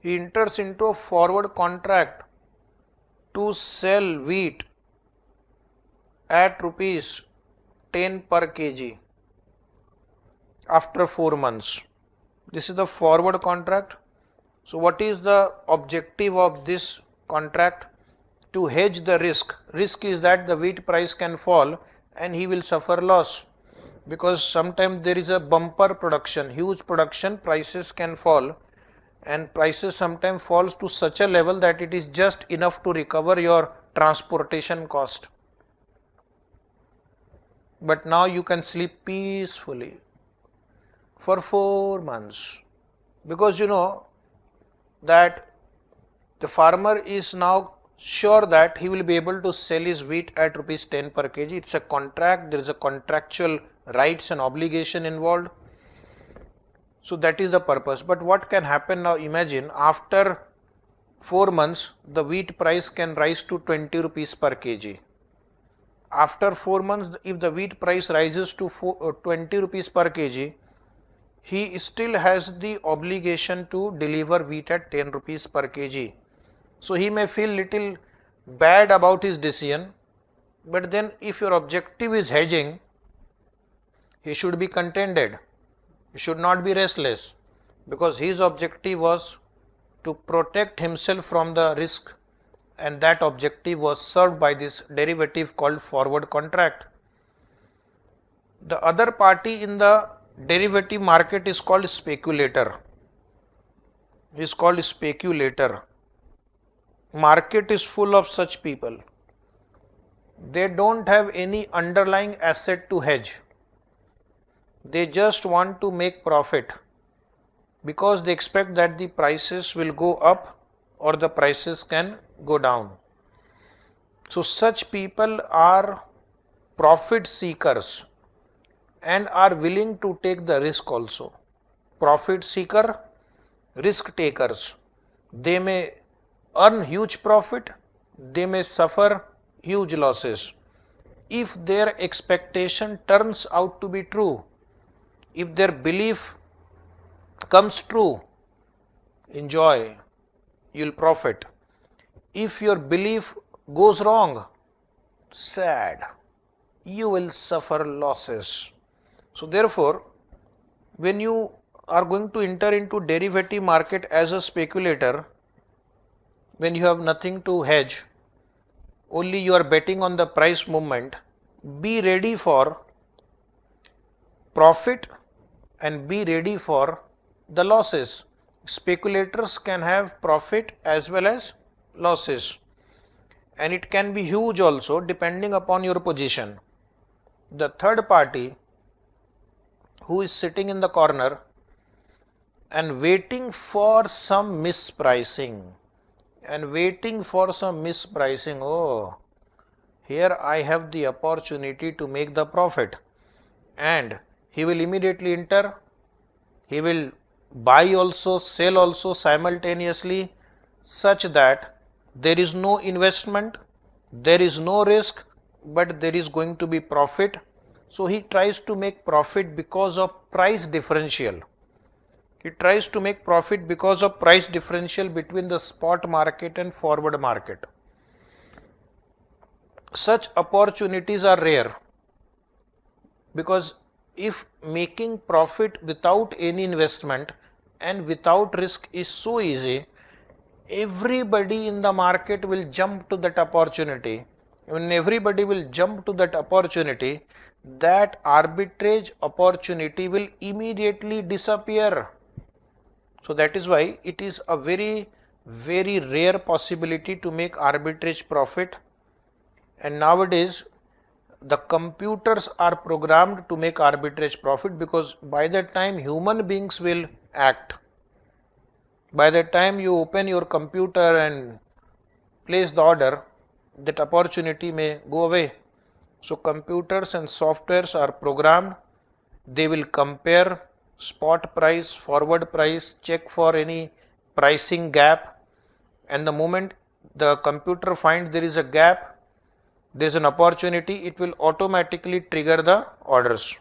He enters into a forward contract to sell wheat at rupees 10 per kg after 4 months. This is the forward contract so, what is the objective of this contract? To hedge the risk. Risk is that the wheat price can fall and he will suffer loss because sometimes there is a bumper production, huge production, prices can fall and prices sometimes falls to such a level that it is just enough to recover your transportation cost. But now you can sleep peacefully for 4 months because you know that the farmer is now sure that he will be able to sell his wheat at rupees 10 per kg. It's a contract, there is a contractual rights and obligation involved. So that is the purpose. But what can happen now? Imagine after 4 months, the wheat price can rise to 20 rupees per kg. After 4 months, if the wheat price rises to uh, 20 rupees per kg, he still has the obligation to deliver wheat at 10 rupees per kg. So he may feel little bad about his decision, but then if your objective is hedging, he should be contented, he should not be restless because his objective was to protect himself from the risk and that objective was served by this derivative called forward contract. The other party in the derivative market is called speculator is called speculator market is full of such people they don't have any underlying asset to hedge they just want to make profit because they expect that the prices will go up or the prices can go down so such people are profit seekers and are willing to take the risk also. Profit seeker, risk takers. They may earn huge profit, they may suffer huge losses. If their expectation turns out to be true, if their belief comes true, enjoy, you'll profit. If your belief goes wrong, sad, you will suffer losses. So, therefore, when you are going to enter into derivative market as a speculator, when you have nothing to hedge, only you are betting on the price movement, be ready for profit and be ready for the losses. Speculators can have profit as well as losses and it can be huge also depending upon your position. The third party who is sitting in the corner and waiting for some mispricing and waiting for some mispricing. Oh, here I have the opportunity to make the profit and he will immediately enter. He will buy also, sell also simultaneously such that there is no investment, there is no risk, but there is going to be profit so he tries to make profit because of price differential. He tries to make profit because of price differential between the spot market and forward market. Such opportunities are rare because if making profit without any investment and without risk is so easy, everybody in the market will jump to that opportunity. When everybody will jump to that opportunity, that arbitrage opportunity will immediately disappear. So that is why it is a very very rare possibility to make arbitrage profit and nowadays the computers are programmed to make arbitrage profit because by that time human beings will act. By the time you open your computer and place the order that opportunity may go away. So computers and softwares are programmed. They will compare spot price, forward price, check for any pricing gap and the moment the computer finds there is a gap, there is an opportunity, it will automatically trigger the orders.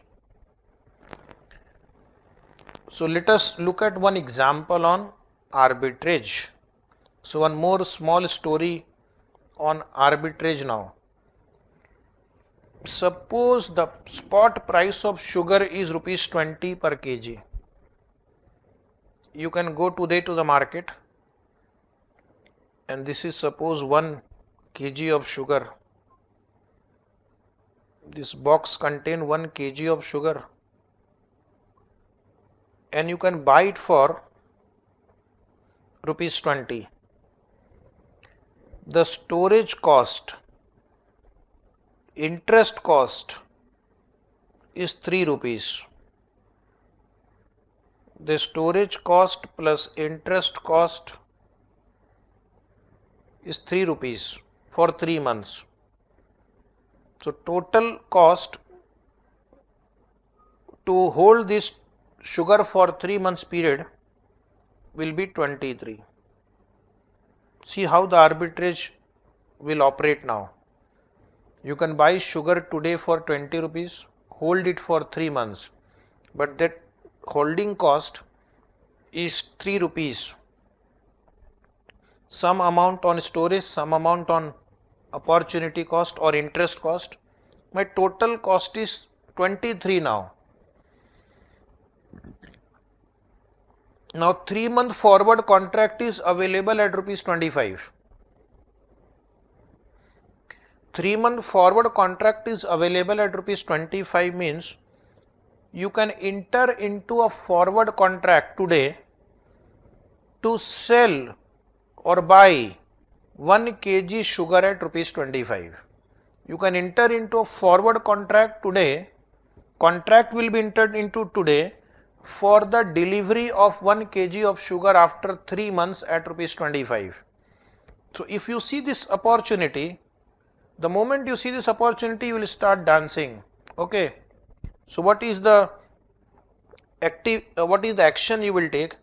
So let us look at one example on arbitrage. So one more small story on arbitrage now suppose the spot price of sugar is rupees 20 per kg you can go today to the market and this is suppose 1 kg of sugar this box contain 1 kg of sugar and you can buy it for rupees 20 the storage cost interest cost is 3 rupees. The storage cost plus interest cost is 3 rupees for 3 months. So, total cost to hold this sugar for 3 months period will be 23. See how the arbitrage will operate now. You can buy sugar today for 20 rupees, hold it for 3 months, but that holding cost is 3 rupees. Some amount on storage, some amount on opportunity cost or interest cost. My total cost is 23 now. Now 3 month forward contract is available at rupees 25. 3 month forward contract is available at rupees 25 means you can enter into a forward contract today to sell or buy 1 kg sugar at rupees 25. You can enter into a forward contract today, contract will be entered into today for the delivery of 1 kg of sugar after 3 months at rupees 25. So, if you see this opportunity, the moment you see this opportunity you will start dancing okay so what is the active uh, what is the action you will take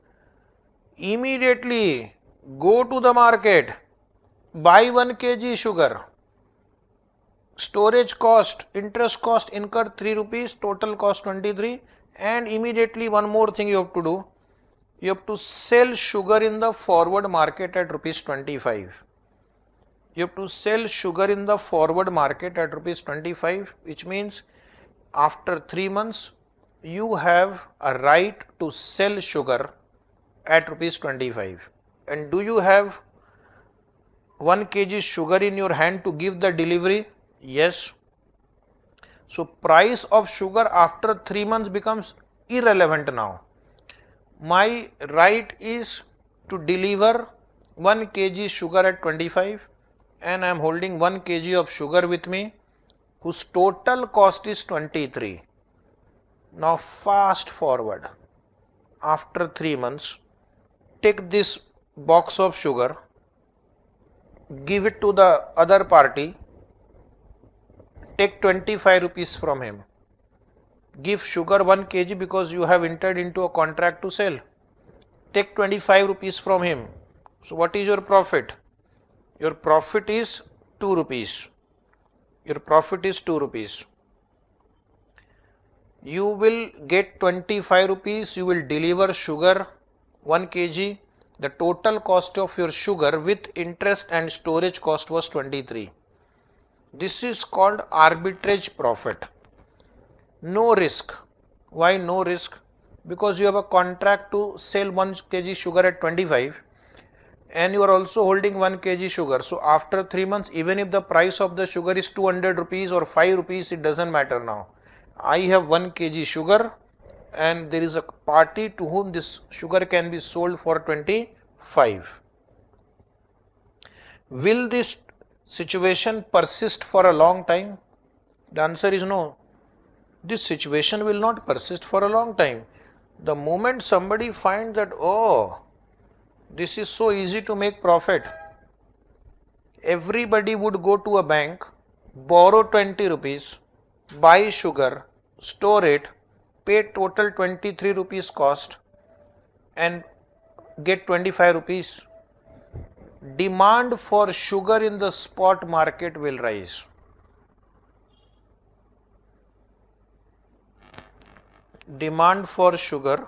immediately go to the market buy 1 kg sugar storage cost interest cost incurred 3 rupees total cost 23 and immediately one more thing you have to do you have to sell sugar in the forward market at rupees 25 you have to sell sugar in the forward market at rupees 25 which means after 3 months you have a right to sell sugar at rupees 25 and do you have 1 kg sugar in your hand to give the delivery yes so price of sugar after 3 months becomes irrelevant now my right is to deliver 1 kg sugar at 25 and I am holding 1 kg of sugar with me whose total cost is 23. Now fast forward after 3 months take this box of sugar give it to the other party take 25 rupees from him give sugar 1 kg because you have entered into a contract to sell take 25 rupees from him so what is your profit your profit is 2 rupees. Your profit is 2 rupees. You will get 25 rupees, you will deliver sugar 1 kg. The total cost of your sugar with interest and storage cost was 23. This is called arbitrage profit. No risk. Why no risk? Because you have a contract to sell 1 kg sugar at 25 and you are also holding 1 kg sugar. So after 3 months even if the price of the sugar is 200 rupees or 5 rupees it doesn't matter now. I have 1 kg sugar and there is a party to whom this sugar can be sold for 25. Will this situation persist for a long time? The answer is no. This situation will not persist for a long time. The moment somebody finds that, oh, this is so easy to make profit. Everybody would go to a bank, borrow 20 rupees, buy sugar, store it, pay total 23 rupees cost and get 25 rupees. Demand for sugar in the spot market will rise. Demand for sugar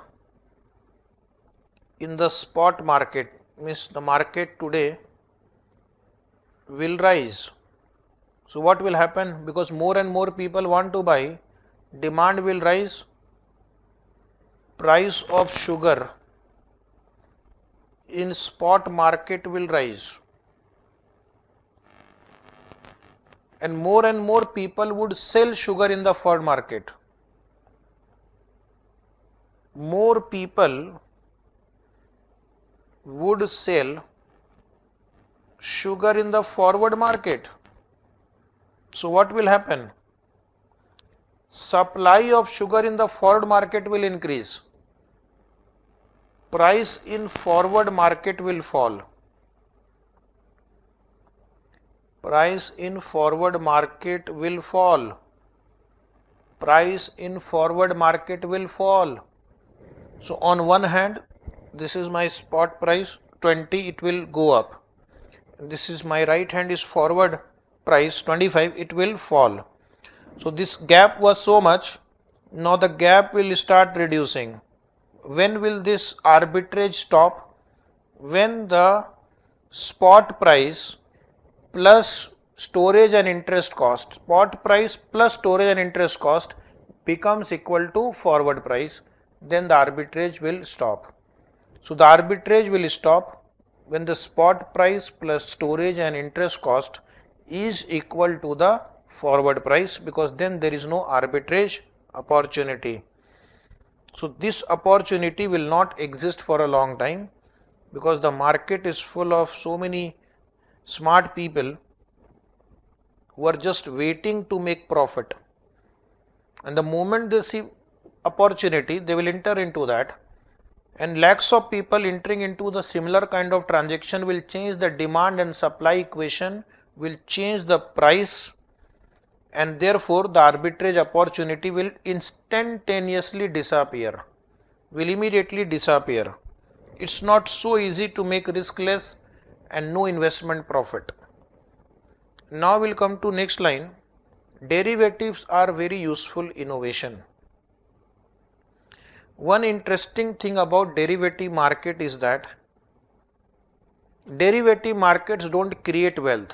in the spot market means the market today will rise. So, what will happen because more and more people want to buy demand will rise price of sugar in spot market will rise and more and more people would sell sugar in the forward market more people would sell sugar in the forward market. So, what will happen? Supply of sugar in the forward market will increase. Price in forward market will fall. Price in forward market will fall. Price in forward market will fall. So, on one hand, this is my spot price 20 it will go up this is my right hand is forward price 25 it will fall so this gap was so much now the gap will start reducing when will this arbitrage stop when the spot price plus storage and interest cost spot price plus storage and interest cost becomes equal to forward price then the arbitrage will stop so, the arbitrage will stop when the spot price plus storage and interest cost is equal to the forward price because then there is no arbitrage opportunity. So, this opportunity will not exist for a long time because the market is full of so many smart people who are just waiting to make profit and the moment they see opportunity they will enter into that and lakhs of people entering into the similar kind of transaction will change the demand and supply equation will change the price and therefore the arbitrage opportunity will instantaneously disappear will immediately disappear it's not so easy to make riskless and no investment profit now we'll come to next line derivatives are very useful innovation one interesting thing about derivative market is that derivative markets don't create wealth.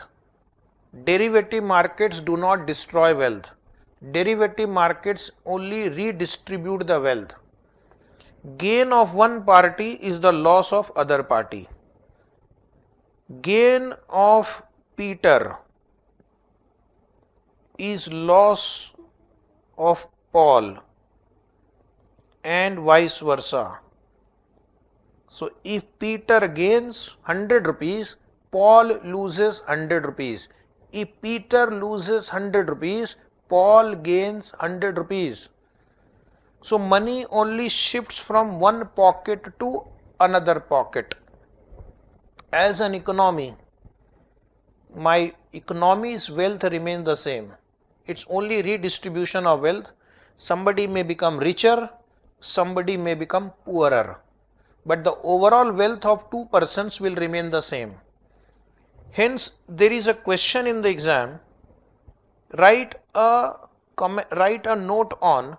Derivative markets do not destroy wealth. Derivative markets only redistribute the wealth. Gain of one party is the loss of other party. Gain of Peter is loss of Paul and vice versa. So if Peter gains 100 rupees, Paul loses 100 rupees. If Peter loses 100 rupees, Paul gains 100 rupees. So money only shifts from one pocket to another pocket. As an economy, my economy's wealth remains the same. It's only redistribution of wealth. Somebody may become richer somebody may become poorer, but the overall wealth of two persons will remain the same. Hence, there is a question in the exam. Write a write a note on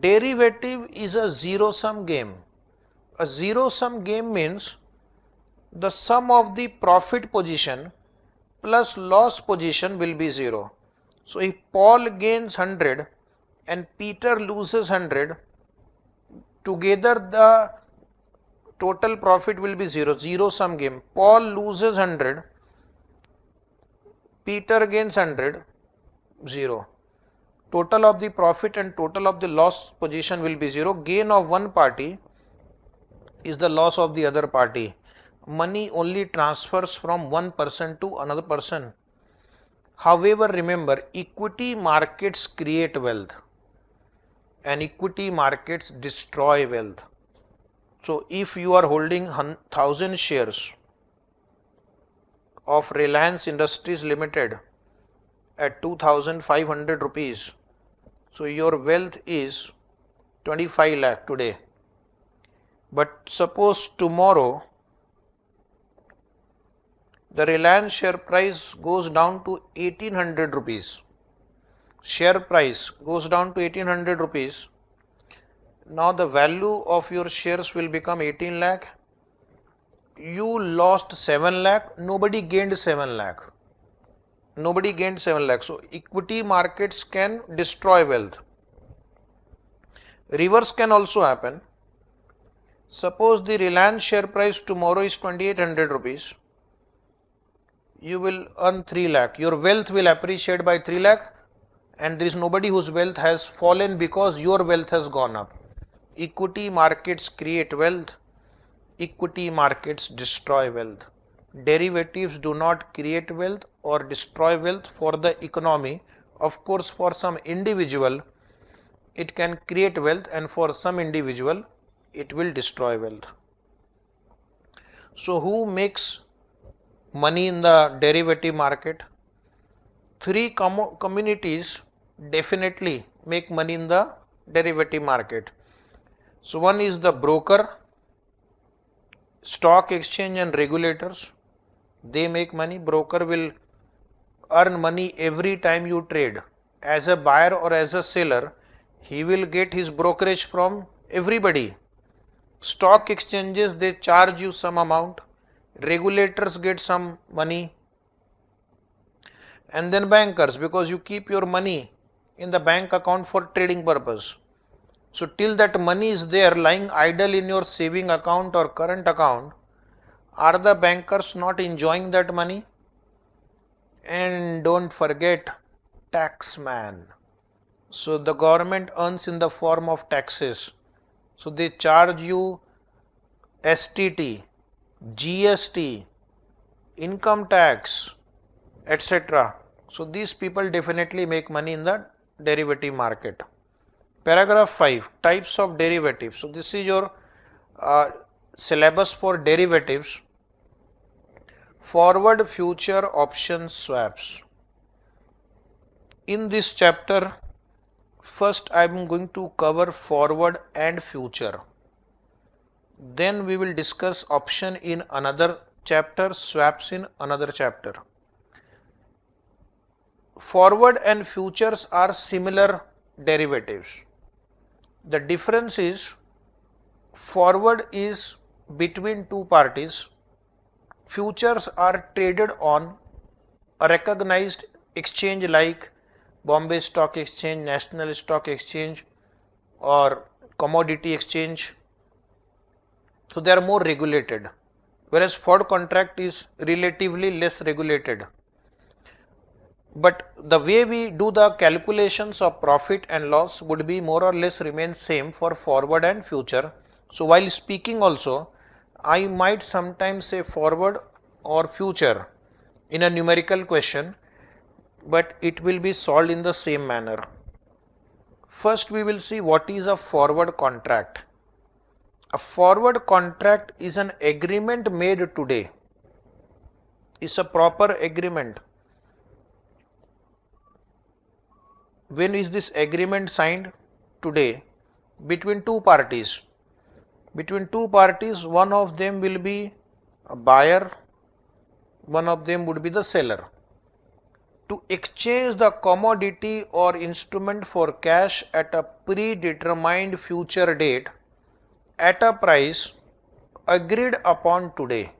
derivative is a zero sum game. A zero sum game means the sum of the profit position plus loss position will be zero. So if Paul gains 100 and Peter loses 100, together the total profit will be 0, 0 sum game. Paul loses 100, Peter gains 100, 0. Total of the profit and total of the loss position will be 0. Gain of one party is the loss of the other party. Money only transfers from one person to another person. However, remember equity markets create wealth and equity markets destroy wealth. So, if you are holding 1000 shares of Reliance Industries Limited at 2500 rupees, so your wealth is 25 lakh today. But suppose tomorrow the Reliance share price goes down to 1800 rupees share price goes down to 1800 rupees, now the value of your shares will become 18 lakh. You lost 7 lakh, nobody gained 7 lakh. Nobody gained 7 lakh. So, equity markets can destroy wealth. Reverse can also happen. Suppose the Reliance share price tomorrow is 2800 rupees. You will earn 3 lakh. Your wealth will appreciate by 3 lakh and there is nobody whose wealth has fallen because your wealth has gone up. Equity markets create wealth, equity markets destroy wealth. Derivatives do not create wealth or destroy wealth for the economy. Of course, for some individual, it can create wealth, and for some individual, it will destroy wealth. So, who makes money in the derivative market? Three com communities definitely make money in the derivative market. So one is the broker, stock exchange and regulators, they make money. Broker will earn money every time you trade. As a buyer or as a seller, he will get his brokerage from everybody. Stock exchanges, they charge you some amount. Regulators get some money. And then bankers, because you keep your money in the bank account for trading purpose. So till that money is there lying idle in your saving account or current account, are the bankers not enjoying that money? And don't forget tax man. So the government earns in the form of taxes. So they charge you STT, GST, income tax, etc. So these people definitely make money in the derivative market. Paragraph 5 types of derivatives. So, this is your uh, syllabus for derivatives forward future option swaps. In this chapter first I am going to cover forward and future then we will discuss option in another chapter swaps in another chapter forward and futures are similar derivatives. The difference is forward is between two parties, futures are traded on a recognized exchange like Bombay Stock Exchange, National Stock Exchange or Commodity Exchange. So, they are more regulated whereas Ford contract is relatively less regulated but the way we do the calculations of profit and loss would be more or less remain same for forward and future. So, while speaking also I might sometimes say forward or future in a numerical question, but it will be solved in the same manner. First we will see what is a forward contract. A forward contract is an agreement made today. It's a proper agreement when is this agreement signed today between two parties between two parties one of them will be a buyer one of them would be the seller to exchange the commodity or instrument for cash at a predetermined future date at a price agreed upon today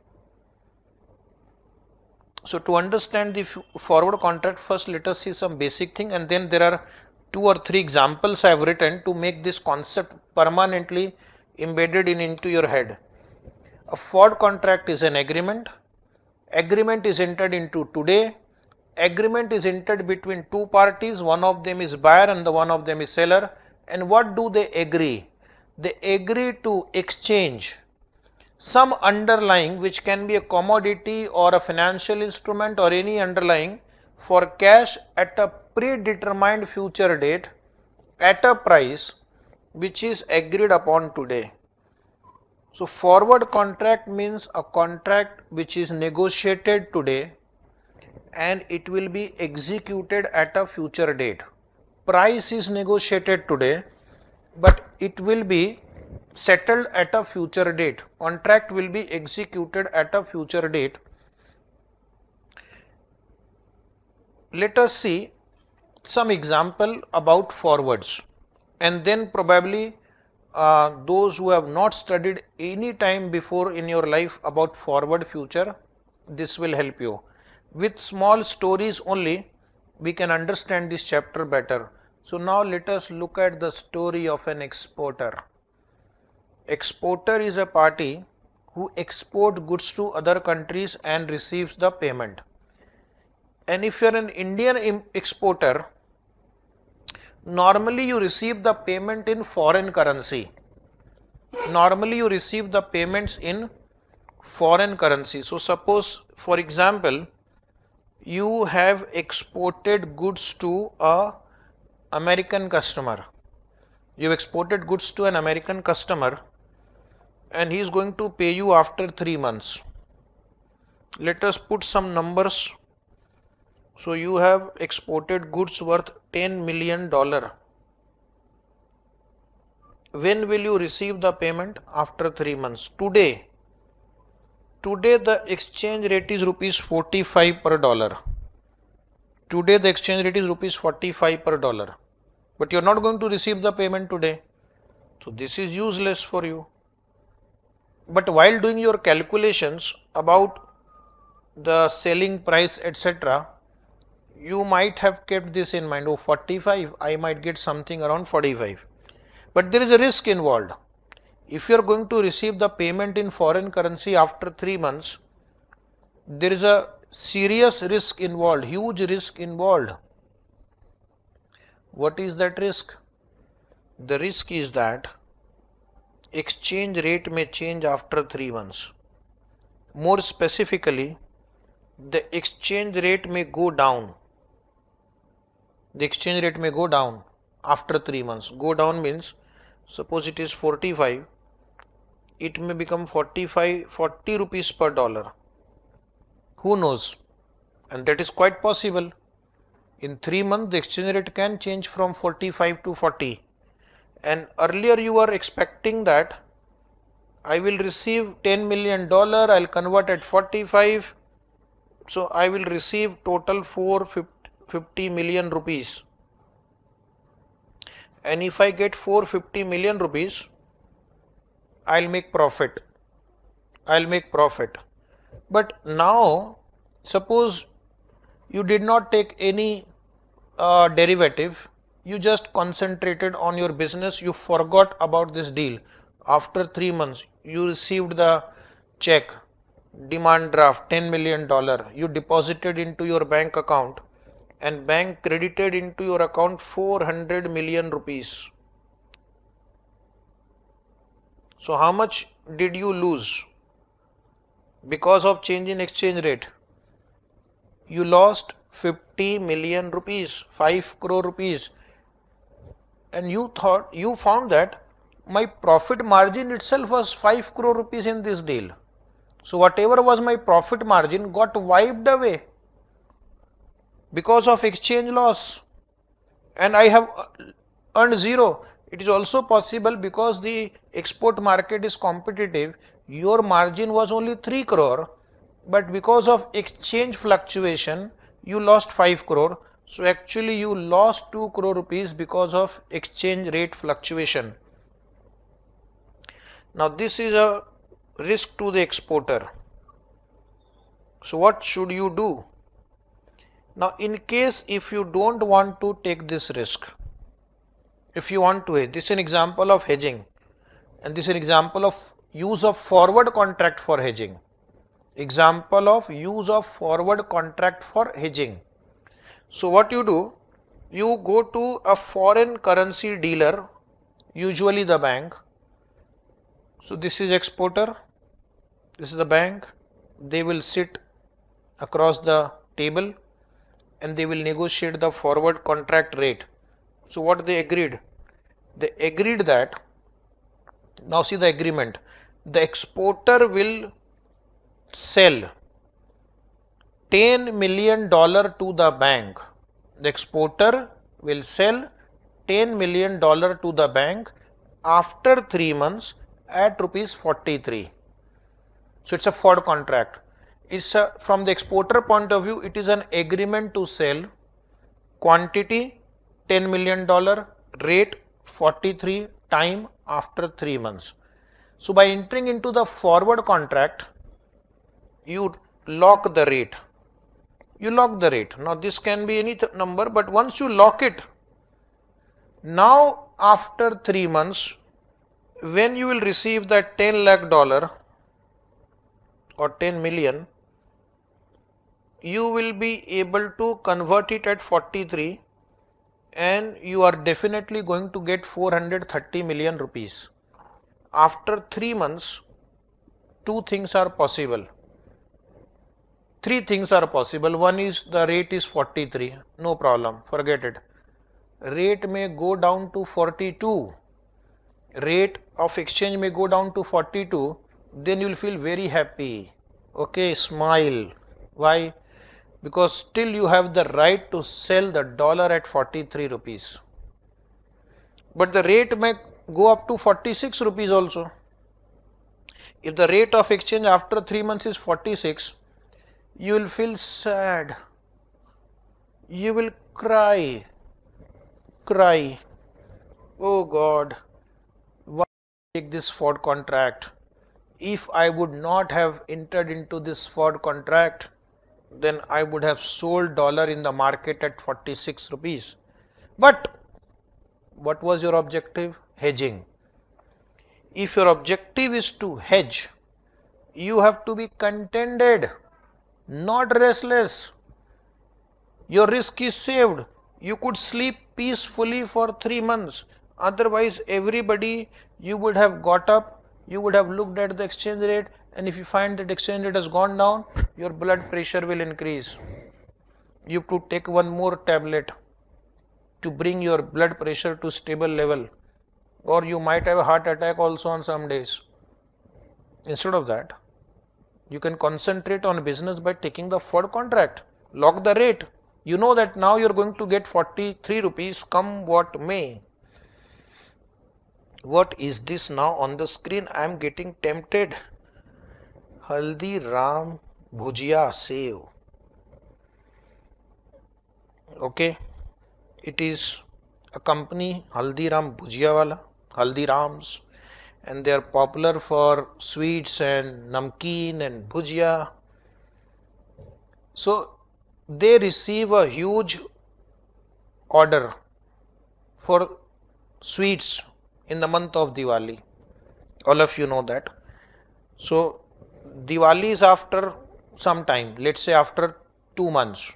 so, to understand the forward contract first let us see some basic thing and then there are two or three examples I have written to make this concept permanently embedded in into your head. A forward contract is an agreement, agreement is entered into today, agreement is entered between two parties, one of them is buyer and the one of them is seller and what do they agree? They agree to exchange some underlying which can be a commodity or a financial instrument or any underlying for cash at a predetermined future date at a price which is agreed upon today. So forward contract means a contract which is negotiated today and it will be executed at a future date. Price is negotiated today but it will be settled at a future date. Contract will be executed at a future date. Let us see some example about forwards and then probably uh, those who have not studied any time before in your life about forward future, this will help you. With small stories only, we can understand this chapter better. So now let us look at the story of an exporter exporter is a party who export goods to other countries and receives the payment. And if you are an Indian exporter, normally you receive the payment in foreign currency. Normally you receive the payments in foreign currency. So suppose for example, you have exported goods to a American customer. You exported goods to an American customer and he is going to pay you after 3 months. Let us put some numbers. So you have exported goods worth 10 million dollar. When will you receive the payment? After 3 months. Today. Today the exchange rate is rupees 45 per dollar. Today the exchange rate is rupees 45 per dollar. But you are not going to receive the payment today. So this is useless for you but while doing your calculations about the selling price etc you might have kept this in mind oh 45 I might get something around 45 but there is a risk involved if you are going to receive the payment in foreign currency after 3 months there is a serious risk involved huge risk involved what is that risk the risk is that exchange rate may change after 3 months. More specifically, the exchange rate may go down. The exchange rate may go down after 3 months. Go down means suppose it is 45, it may become 45, 40 rupees per dollar. Who knows? And that is quite possible. In 3 months, the exchange rate can change from 45 to 40 and earlier you were expecting that I will receive 10 million dollar I'll convert at 45 so I will receive total 450 million rupees and if I get 450 million rupees I'll make profit I'll make profit but now suppose you did not take any uh, derivative you just concentrated on your business, you forgot about this deal. After three months, you received the check, demand draft, $10 million, you deposited into your bank account and bank credited into your account 400 million rupees. So how much did you lose? Because of change in exchange rate, you lost 50 million rupees, 5 crore rupees and you thought you found that my profit margin itself was 5 crore rupees in this deal. So, whatever was my profit margin got wiped away because of exchange loss and I have earned zero. It is also possible because the export market is competitive, your margin was only 3 crore, but because of exchange fluctuation, you lost 5 crore so, actually you lost 2 crore rupees because of exchange rate fluctuation. Now, this is a risk to the exporter. So, what should you do? Now, in case if you don't want to take this risk, if you want to hedge, this is an example of hedging and this is an example of use of forward contract for hedging. Example of use of forward contract for hedging. So what you do, you go to a foreign currency dealer, usually the bank. So this is exporter, this is the bank, they will sit across the table and they will negotiate the forward contract rate. So what they agreed? They agreed that, now see the agreement, the exporter will sell 10 million dollar to the bank the exporter will sell 10 million dollar to the bank after 3 months at rupees 43 so it's a forward contract it's a, from the exporter point of view it is an agreement to sell quantity 10 million dollar rate 43 time after 3 months so by entering into the forward contract you lock the rate you lock the rate. Now this can be any number but once you lock it, now after 3 months when you will receive that 10 lakh dollar or 10 million you will be able to convert it at 43 and you are definitely going to get 430 million rupees. After 3 months, two things are possible three things are possible. One is the rate is 43, no problem, forget it. Rate may go down to 42, rate of exchange may go down to 42, then you will feel very happy. Okay, smile. Why? Because still you have the right to sell the dollar at 43 rupees. But the rate may go up to 46 rupees also. If the rate of exchange after 3 months is 46, you will feel sad, you will cry, cry, oh God, why take this Ford contract? If I would not have entered into this Ford contract, then I would have sold dollar in the market at 46 rupees. But what was your objective? Hedging. If your objective is to hedge, you have to be contented not restless. Your risk is saved. You could sleep peacefully for three months. Otherwise, everybody you would have got up, you would have looked at the exchange rate, and if you find that exchange rate has gone down, your blood pressure will increase. You could take one more tablet to bring your blood pressure to stable level, or you might have a heart attack also on some days. Instead of that, you can concentrate on business by taking the forward contract, lock the rate. You know that now you're going to get 43 rupees come what may. What is this now on the screen? I'm getting tempted. Haldi Ram Bhujia Save. Okay. It is a company Haldi Ram Bhujia Wala, Haldi Rams and they are popular for sweets and namkeen and bhujia. So they receive a huge order for sweets in the month of Diwali. All of you know that. So Diwali is after some time, let's say after two months.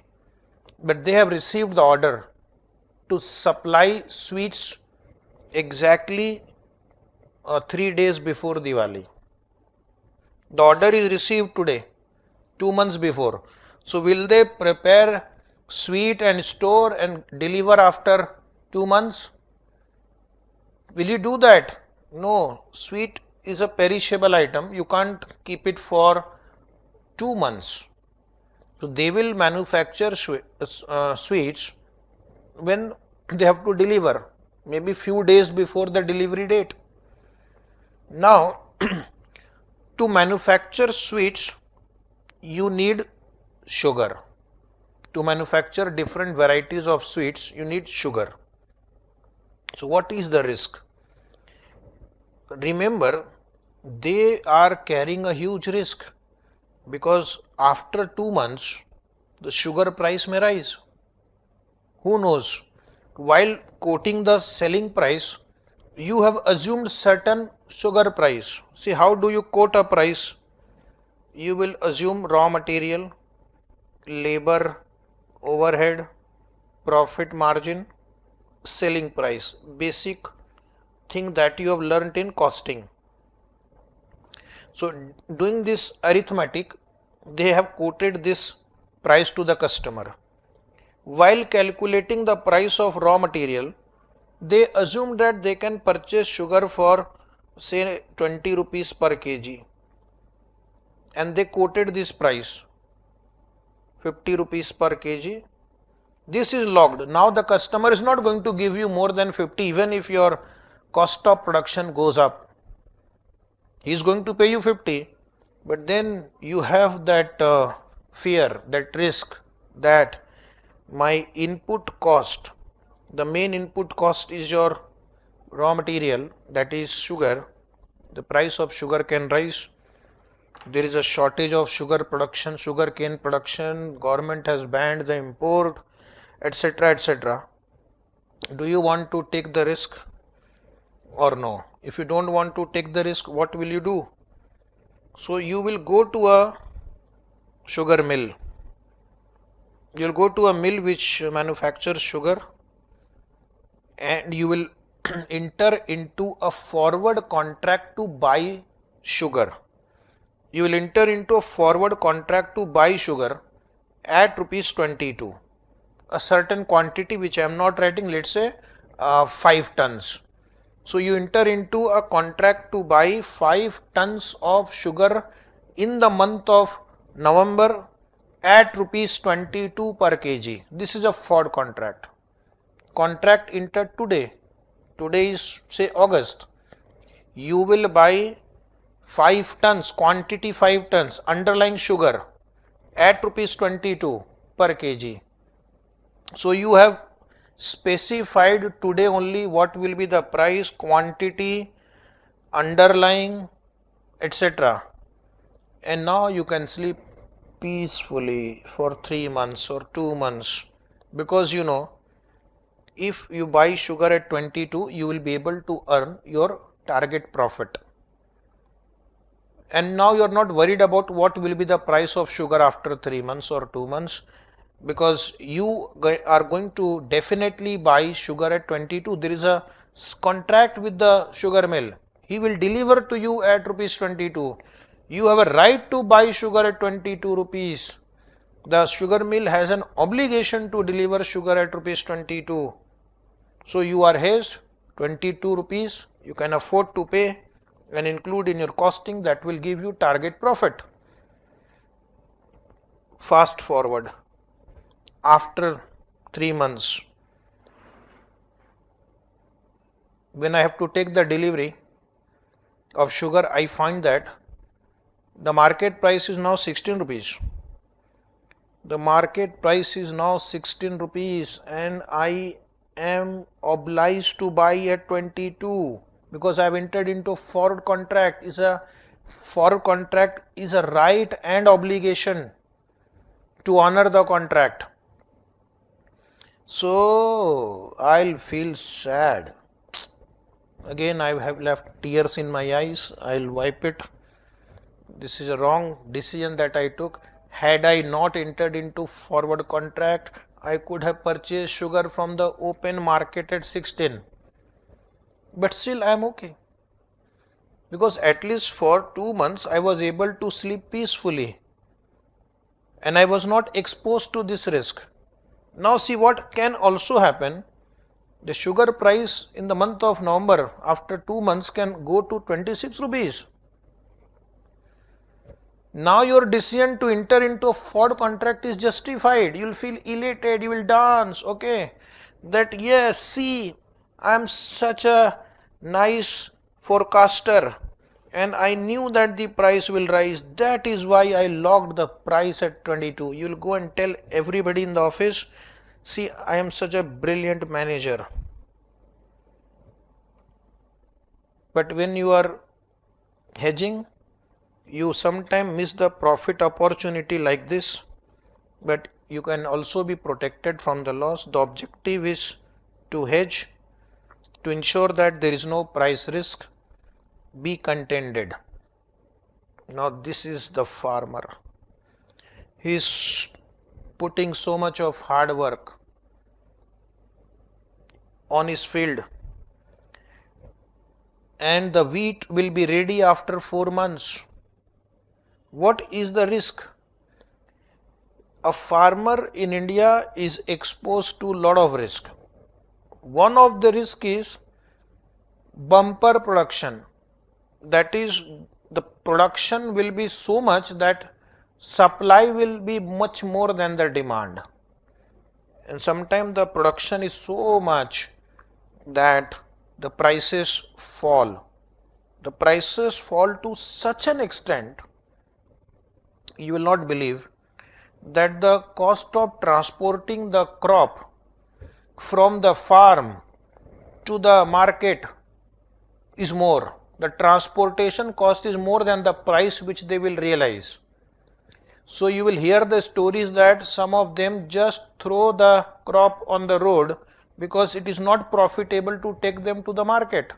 But they have received the order to supply sweets exactly or uh, 3 days before Diwali. The order is received today, 2 months before. So, will they prepare sweet and store and deliver after 2 months? Will you do that? No, sweet is a perishable item, you can't keep it for 2 months. So, they will manufacture uh, sweets when they have to deliver, maybe few days before the delivery date. Now, to manufacture sweets, you need sugar. To manufacture different varieties of sweets, you need sugar. So, what is the risk? Remember, they are carrying a huge risk because after two months, the sugar price may rise. Who knows? While quoting the selling price, you have assumed certain sugar price. See how do you quote a price? You will assume raw material, labor, overhead, profit margin, selling price, basic thing that you have learnt in costing. So doing this arithmetic, they have quoted this price to the customer. While calculating the price of raw material, they assume that they can purchase sugar for say 20 rupees per kg and they quoted this price 50 rupees per kg this is logged now the customer is not going to give you more than 50 even if your cost of production goes up he is going to pay you 50 but then you have that uh, fear that risk that my input cost the main input cost is your raw material that is sugar the price of sugar can rise there is a shortage of sugar production sugar cane production government has banned the import etc etc do you want to take the risk or no if you don't want to take the risk what will you do so you will go to a sugar mill you'll go to a mill which manufactures sugar and you will enter into a forward contract to buy sugar. You will enter into a forward contract to buy sugar at rupees 22. A certain quantity which I am not writing, let's say uh, 5 tons. So you enter into a contract to buy 5 tons of sugar in the month of November at rupees 22 per kg. This is a forward contract contract entered today, today is say August, you will buy 5 tons, quantity 5 tons, underlying sugar at rupees 22 per kg. So you have specified today only what will be the price, quantity, underlying, etc. And now you can sleep peacefully for 3 months or 2 months because you know if you buy sugar at 22 you will be able to earn your target profit and now you are not worried about what will be the price of sugar after 3 months or 2 months because you are going to definitely buy sugar at 22 there is a contract with the sugar mill he will deliver to you at rupees 22 you have a right to buy sugar at 22 rupees the sugar mill has an obligation to deliver sugar at rupees 22. So you are has 22 rupees you can afford to pay and include in your costing that will give you target profit. Fast forward after 3 months when I have to take the delivery of sugar I find that the market price is now 16 rupees the market price is now 16 rupees and I am obliged to buy at 22 because I have entered into forward contract is a forward contract is a right and obligation to honor the contract. So I'll feel sad. Again I have left tears in my eyes. I'll wipe it. This is a wrong decision that I took had I not entered into forward contract, I could have purchased sugar from the open market at 16. But still I am okay. Because at least for two months I was able to sleep peacefully. And I was not exposed to this risk. Now see what can also happen. The sugar price in the month of November after two months can go to 26 rupees. Now your decision to enter into a forward contract is justified. You will feel elated, you will dance, okay? That yes, see, I am such a nice forecaster and I knew that the price will rise. That is why I locked the price at 22. You will go and tell everybody in the office, see, I am such a brilliant manager. But when you are hedging, you sometimes miss the profit opportunity like this but you can also be protected from the loss. The objective is to hedge to ensure that there is no price risk be contended. Now this is the farmer. He is putting so much of hard work on his field and the wheat will be ready after 4 months what is the risk? A farmer in India is exposed to lot of risk. One of the risk is bumper production. That is the production will be so much that supply will be much more than the demand. And sometimes the production is so much that the prices fall. The prices fall to such an extent you will not believe that the cost of transporting the crop from the farm to the market is more. The transportation cost is more than the price which they will realize. So you will hear the stories that some of them just throw the crop on the road because it is not profitable to take them to the market.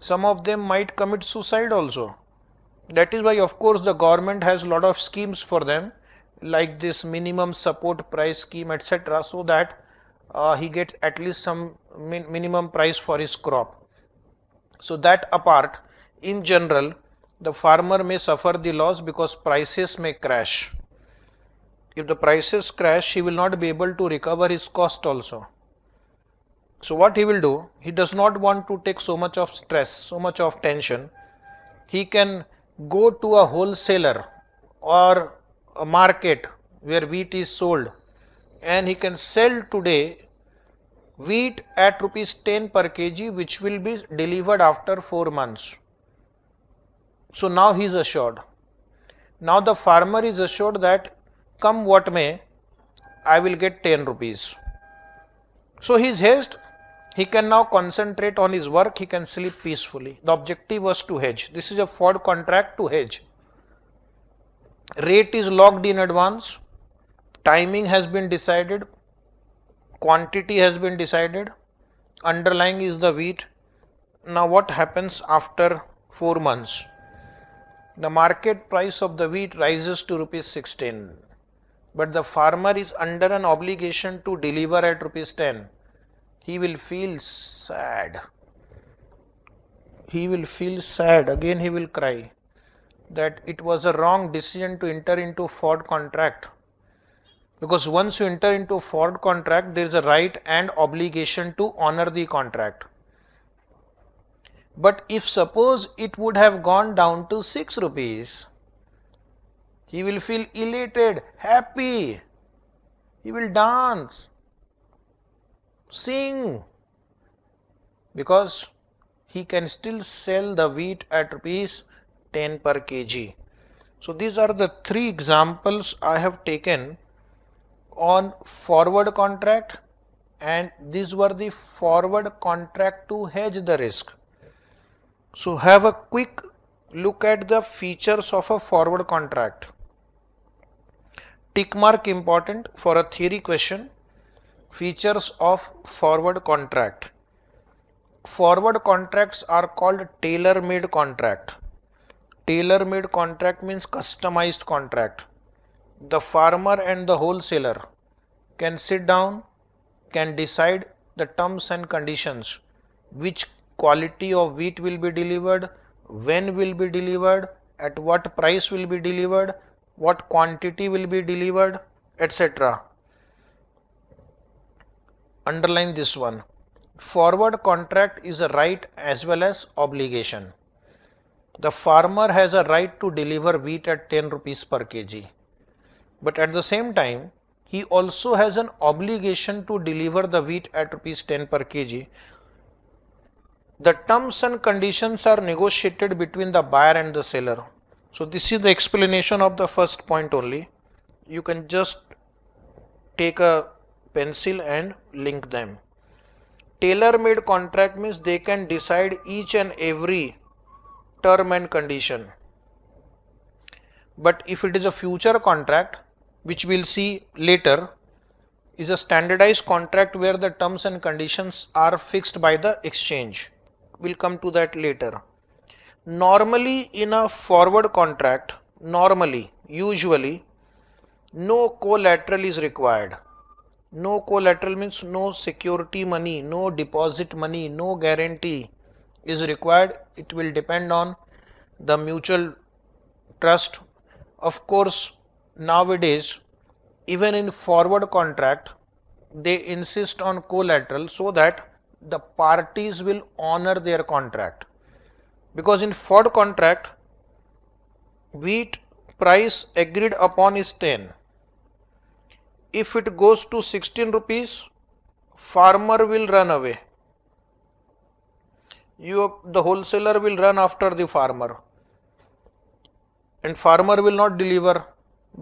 Some of them might commit suicide also. That is why of course the government has lot of schemes for them like this minimum support price scheme etc. so that uh, he gets at least some min minimum price for his crop. So that apart in general the farmer may suffer the loss because prices may crash. If the prices crash he will not be able to recover his cost also. So what he will do, he does not want to take so much of stress, so much of tension. He can go to a wholesaler or a market where wheat is sold and he can sell today wheat at rupees 10 per kg which will be delivered after 4 months. So now he is assured. Now the farmer is assured that come what may I will get 10 rupees. So his haste he can now concentrate on his work, he can sleep peacefully. The objective was to hedge. This is a forward contract to hedge. Rate is locked in advance, timing has been decided, quantity has been decided, underlying is the wheat. Now, what happens after 4 months? The market price of the wheat rises to rupees 16, but the farmer is under an obligation to deliver at rupees 10 he will feel sad. He will feel sad. Again, he will cry that it was a wrong decision to enter into Ford contract. Because once you enter into Ford contract, there is a right and obligation to honor the contract. But if suppose it would have gone down to 6 rupees, he will feel elated, happy, he will dance seeing because he can still sell the wheat at rupees 10 per kg. So these are the three examples I have taken on forward contract and these were the forward contract to hedge the risk. So have a quick look at the features of a forward contract. Tick mark important for a theory question features of forward contract forward contracts are called tailor made contract tailor made contract means customized contract the farmer and the wholesaler can sit down can decide the terms and conditions which quality of wheat will be delivered when will be delivered at what price will be delivered what quantity will be delivered etc underline this one. Forward contract is a right as well as obligation. The farmer has a right to deliver wheat at 10 rupees per kg. But at the same time, he also has an obligation to deliver the wheat at rupees 10 per kg. The terms and conditions are negotiated between the buyer and the seller. So this is the explanation of the first point only. You can just take a pencil and link them. Tailor made contract means they can decide each and every term and condition. But if it is a future contract, which we will see later, is a standardized contract where the terms and conditions are fixed by the exchange. We'll come to that later. Normally in a forward contract, normally, usually, no collateral is required no collateral means no security money, no deposit money, no guarantee is required. It will depend on the mutual trust. Of course, nowadays, even in forward contract, they insist on collateral so that the parties will honor their contract. Because in forward contract, wheat price agreed upon is 10 if it goes to 16 rupees farmer will run away you the wholesaler will run after the farmer and farmer will not deliver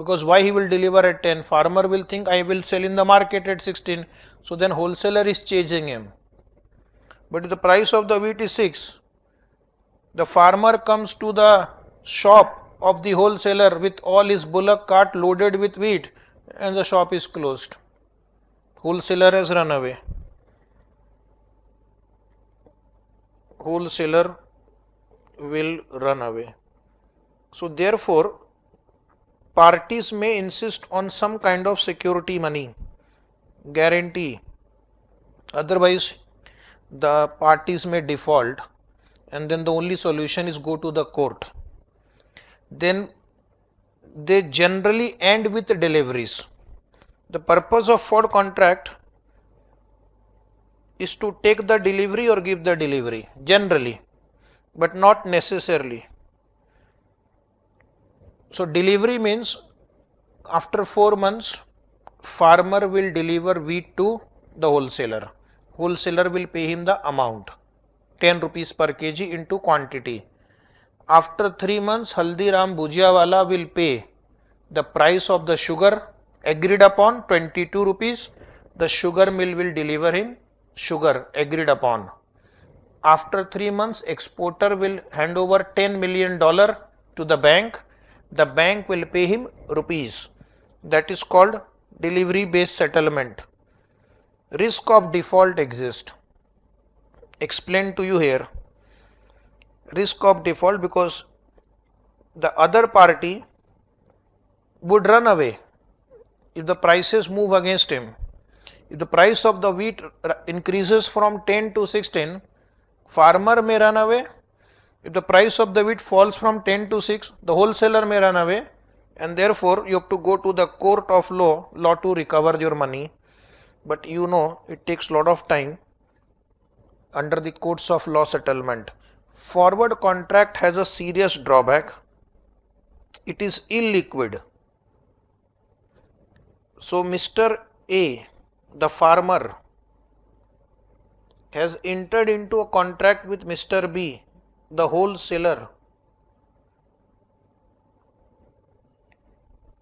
because why he will deliver at 10 farmer will think i will sell in the market at 16 so then wholesaler is chasing him but if the price of the wheat is 6 the farmer comes to the shop of the wholesaler with all his bullock cart loaded with wheat and the shop is closed. Wholesaler has run away. Wholesaler will run away. So, therefore, parties may insist on some kind of security money, guarantee. Otherwise, the parties may default and then the only solution is go to the court. Then they generally end with deliveries. The purpose of forward contract is to take the delivery or give the delivery generally, but not necessarily. So delivery means after 4 months farmer will deliver wheat to the wholesaler. Wholesaler will pay him the amount 10 rupees per kg into quantity after 3 months Haldiram Bhujiawala will pay the price of the sugar agreed upon 22 rupees the sugar mill will deliver him sugar agreed upon after 3 months exporter will hand over 10 million dollar to the bank the bank will pay him rupees that is called delivery based settlement risk of default exist. explained to you here risk of default because the other party would run away if the prices move against him. If the price of the wheat increases from 10 to 16, farmer may run away. If the price of the wheat falls from 10 to 6, the wholesaler may run away and therefore you have to go to the court of law, law to recover your money. But you know it takes lot of time under the courts of law settlement forward contract has a serious drawback it is illiquid so mr a the farmer has entered into a contract with mr b the wholesaler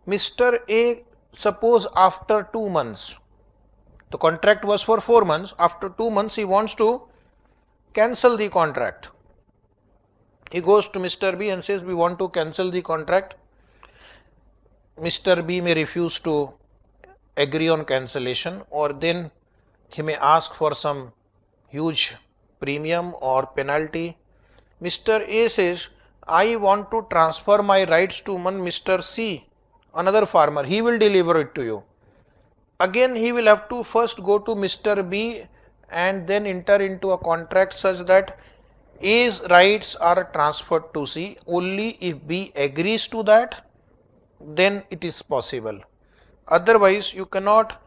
mr a suppose after 2 months the contract was for 4 months after 2 months he wants to cancel the contract he goes to Mr. B and says, We want to cancel the contract. Mr. B may refuse to agree on cancellation, or then he may ask for some huge premium or penalty. Mr. A says, I want to transfer my rights to one Mr. C, another farmer. He will deliver it to you. Again, he will have to first go to Mr. B and then enter into a contract such that A's rights are transferred to C only if B agrees to that then it is possible. Otherwise you cannot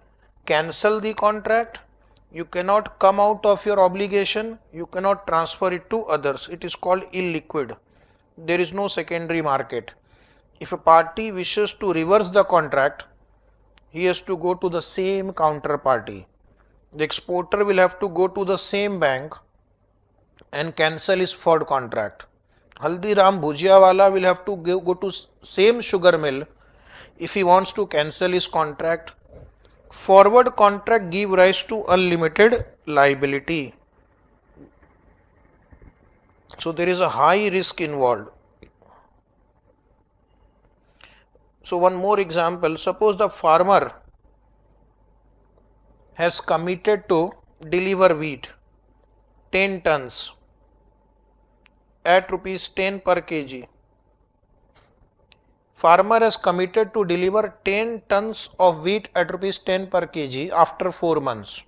cancel the contract, you cannot come out of your obligation, you cannot transfer it to others. It is called illiquid. There is no secondary market. If a party wishes to reverse the contract, he has to go to the same counterparty. The exporter will have to go to the same bank and cancel his Ford contract. Haldiram Bhujiawala will have to give, go to same sugar mill if he wants to cancel his contract. Forward contract give rise to unlimited liability. So there is a high risk involved. So one more example, suppose the farmer has committed to deliver wheat 10 tons at rupees 10 per kg. Farmer has committed to deliver 10 tons of wheat at rupees 10 per kg after 4 months.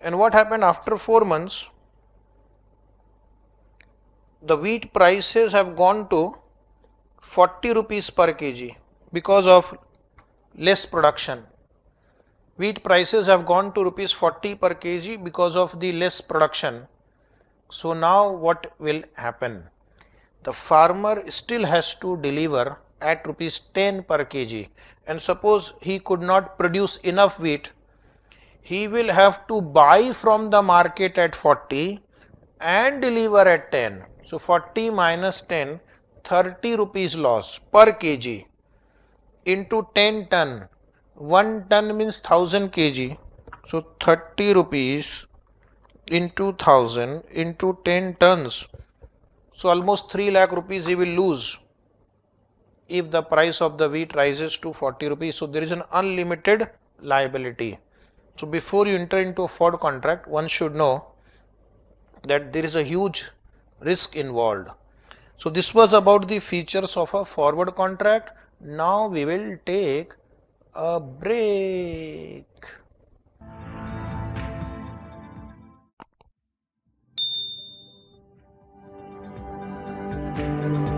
And what happened after 4 months? The wheat prices have gone to 40 rupees per kg because of less production. Wheat prices have gone to rupees 40 per kg because of the less production so now what will happen? The farmer still has to deliver at rupees 10 per kg and suppose he could not produce enough wheat, he will have to buy from the market at 40 and deliver at 10. So 40 minus 10, 30 rupees loss per kg into 10 ton. 1 ton means 1000 kg. So 30 rupees into 1000 into 10 tons. So almost 3 lakh rupees he will lose if the price of the wheat rises to 40 rupees. So there is an unlimited liability. So before you enter into a forward contract, one should know that there is a huge risk involved. So this was about the features of a forward contract. Now we will take a break. Thank you.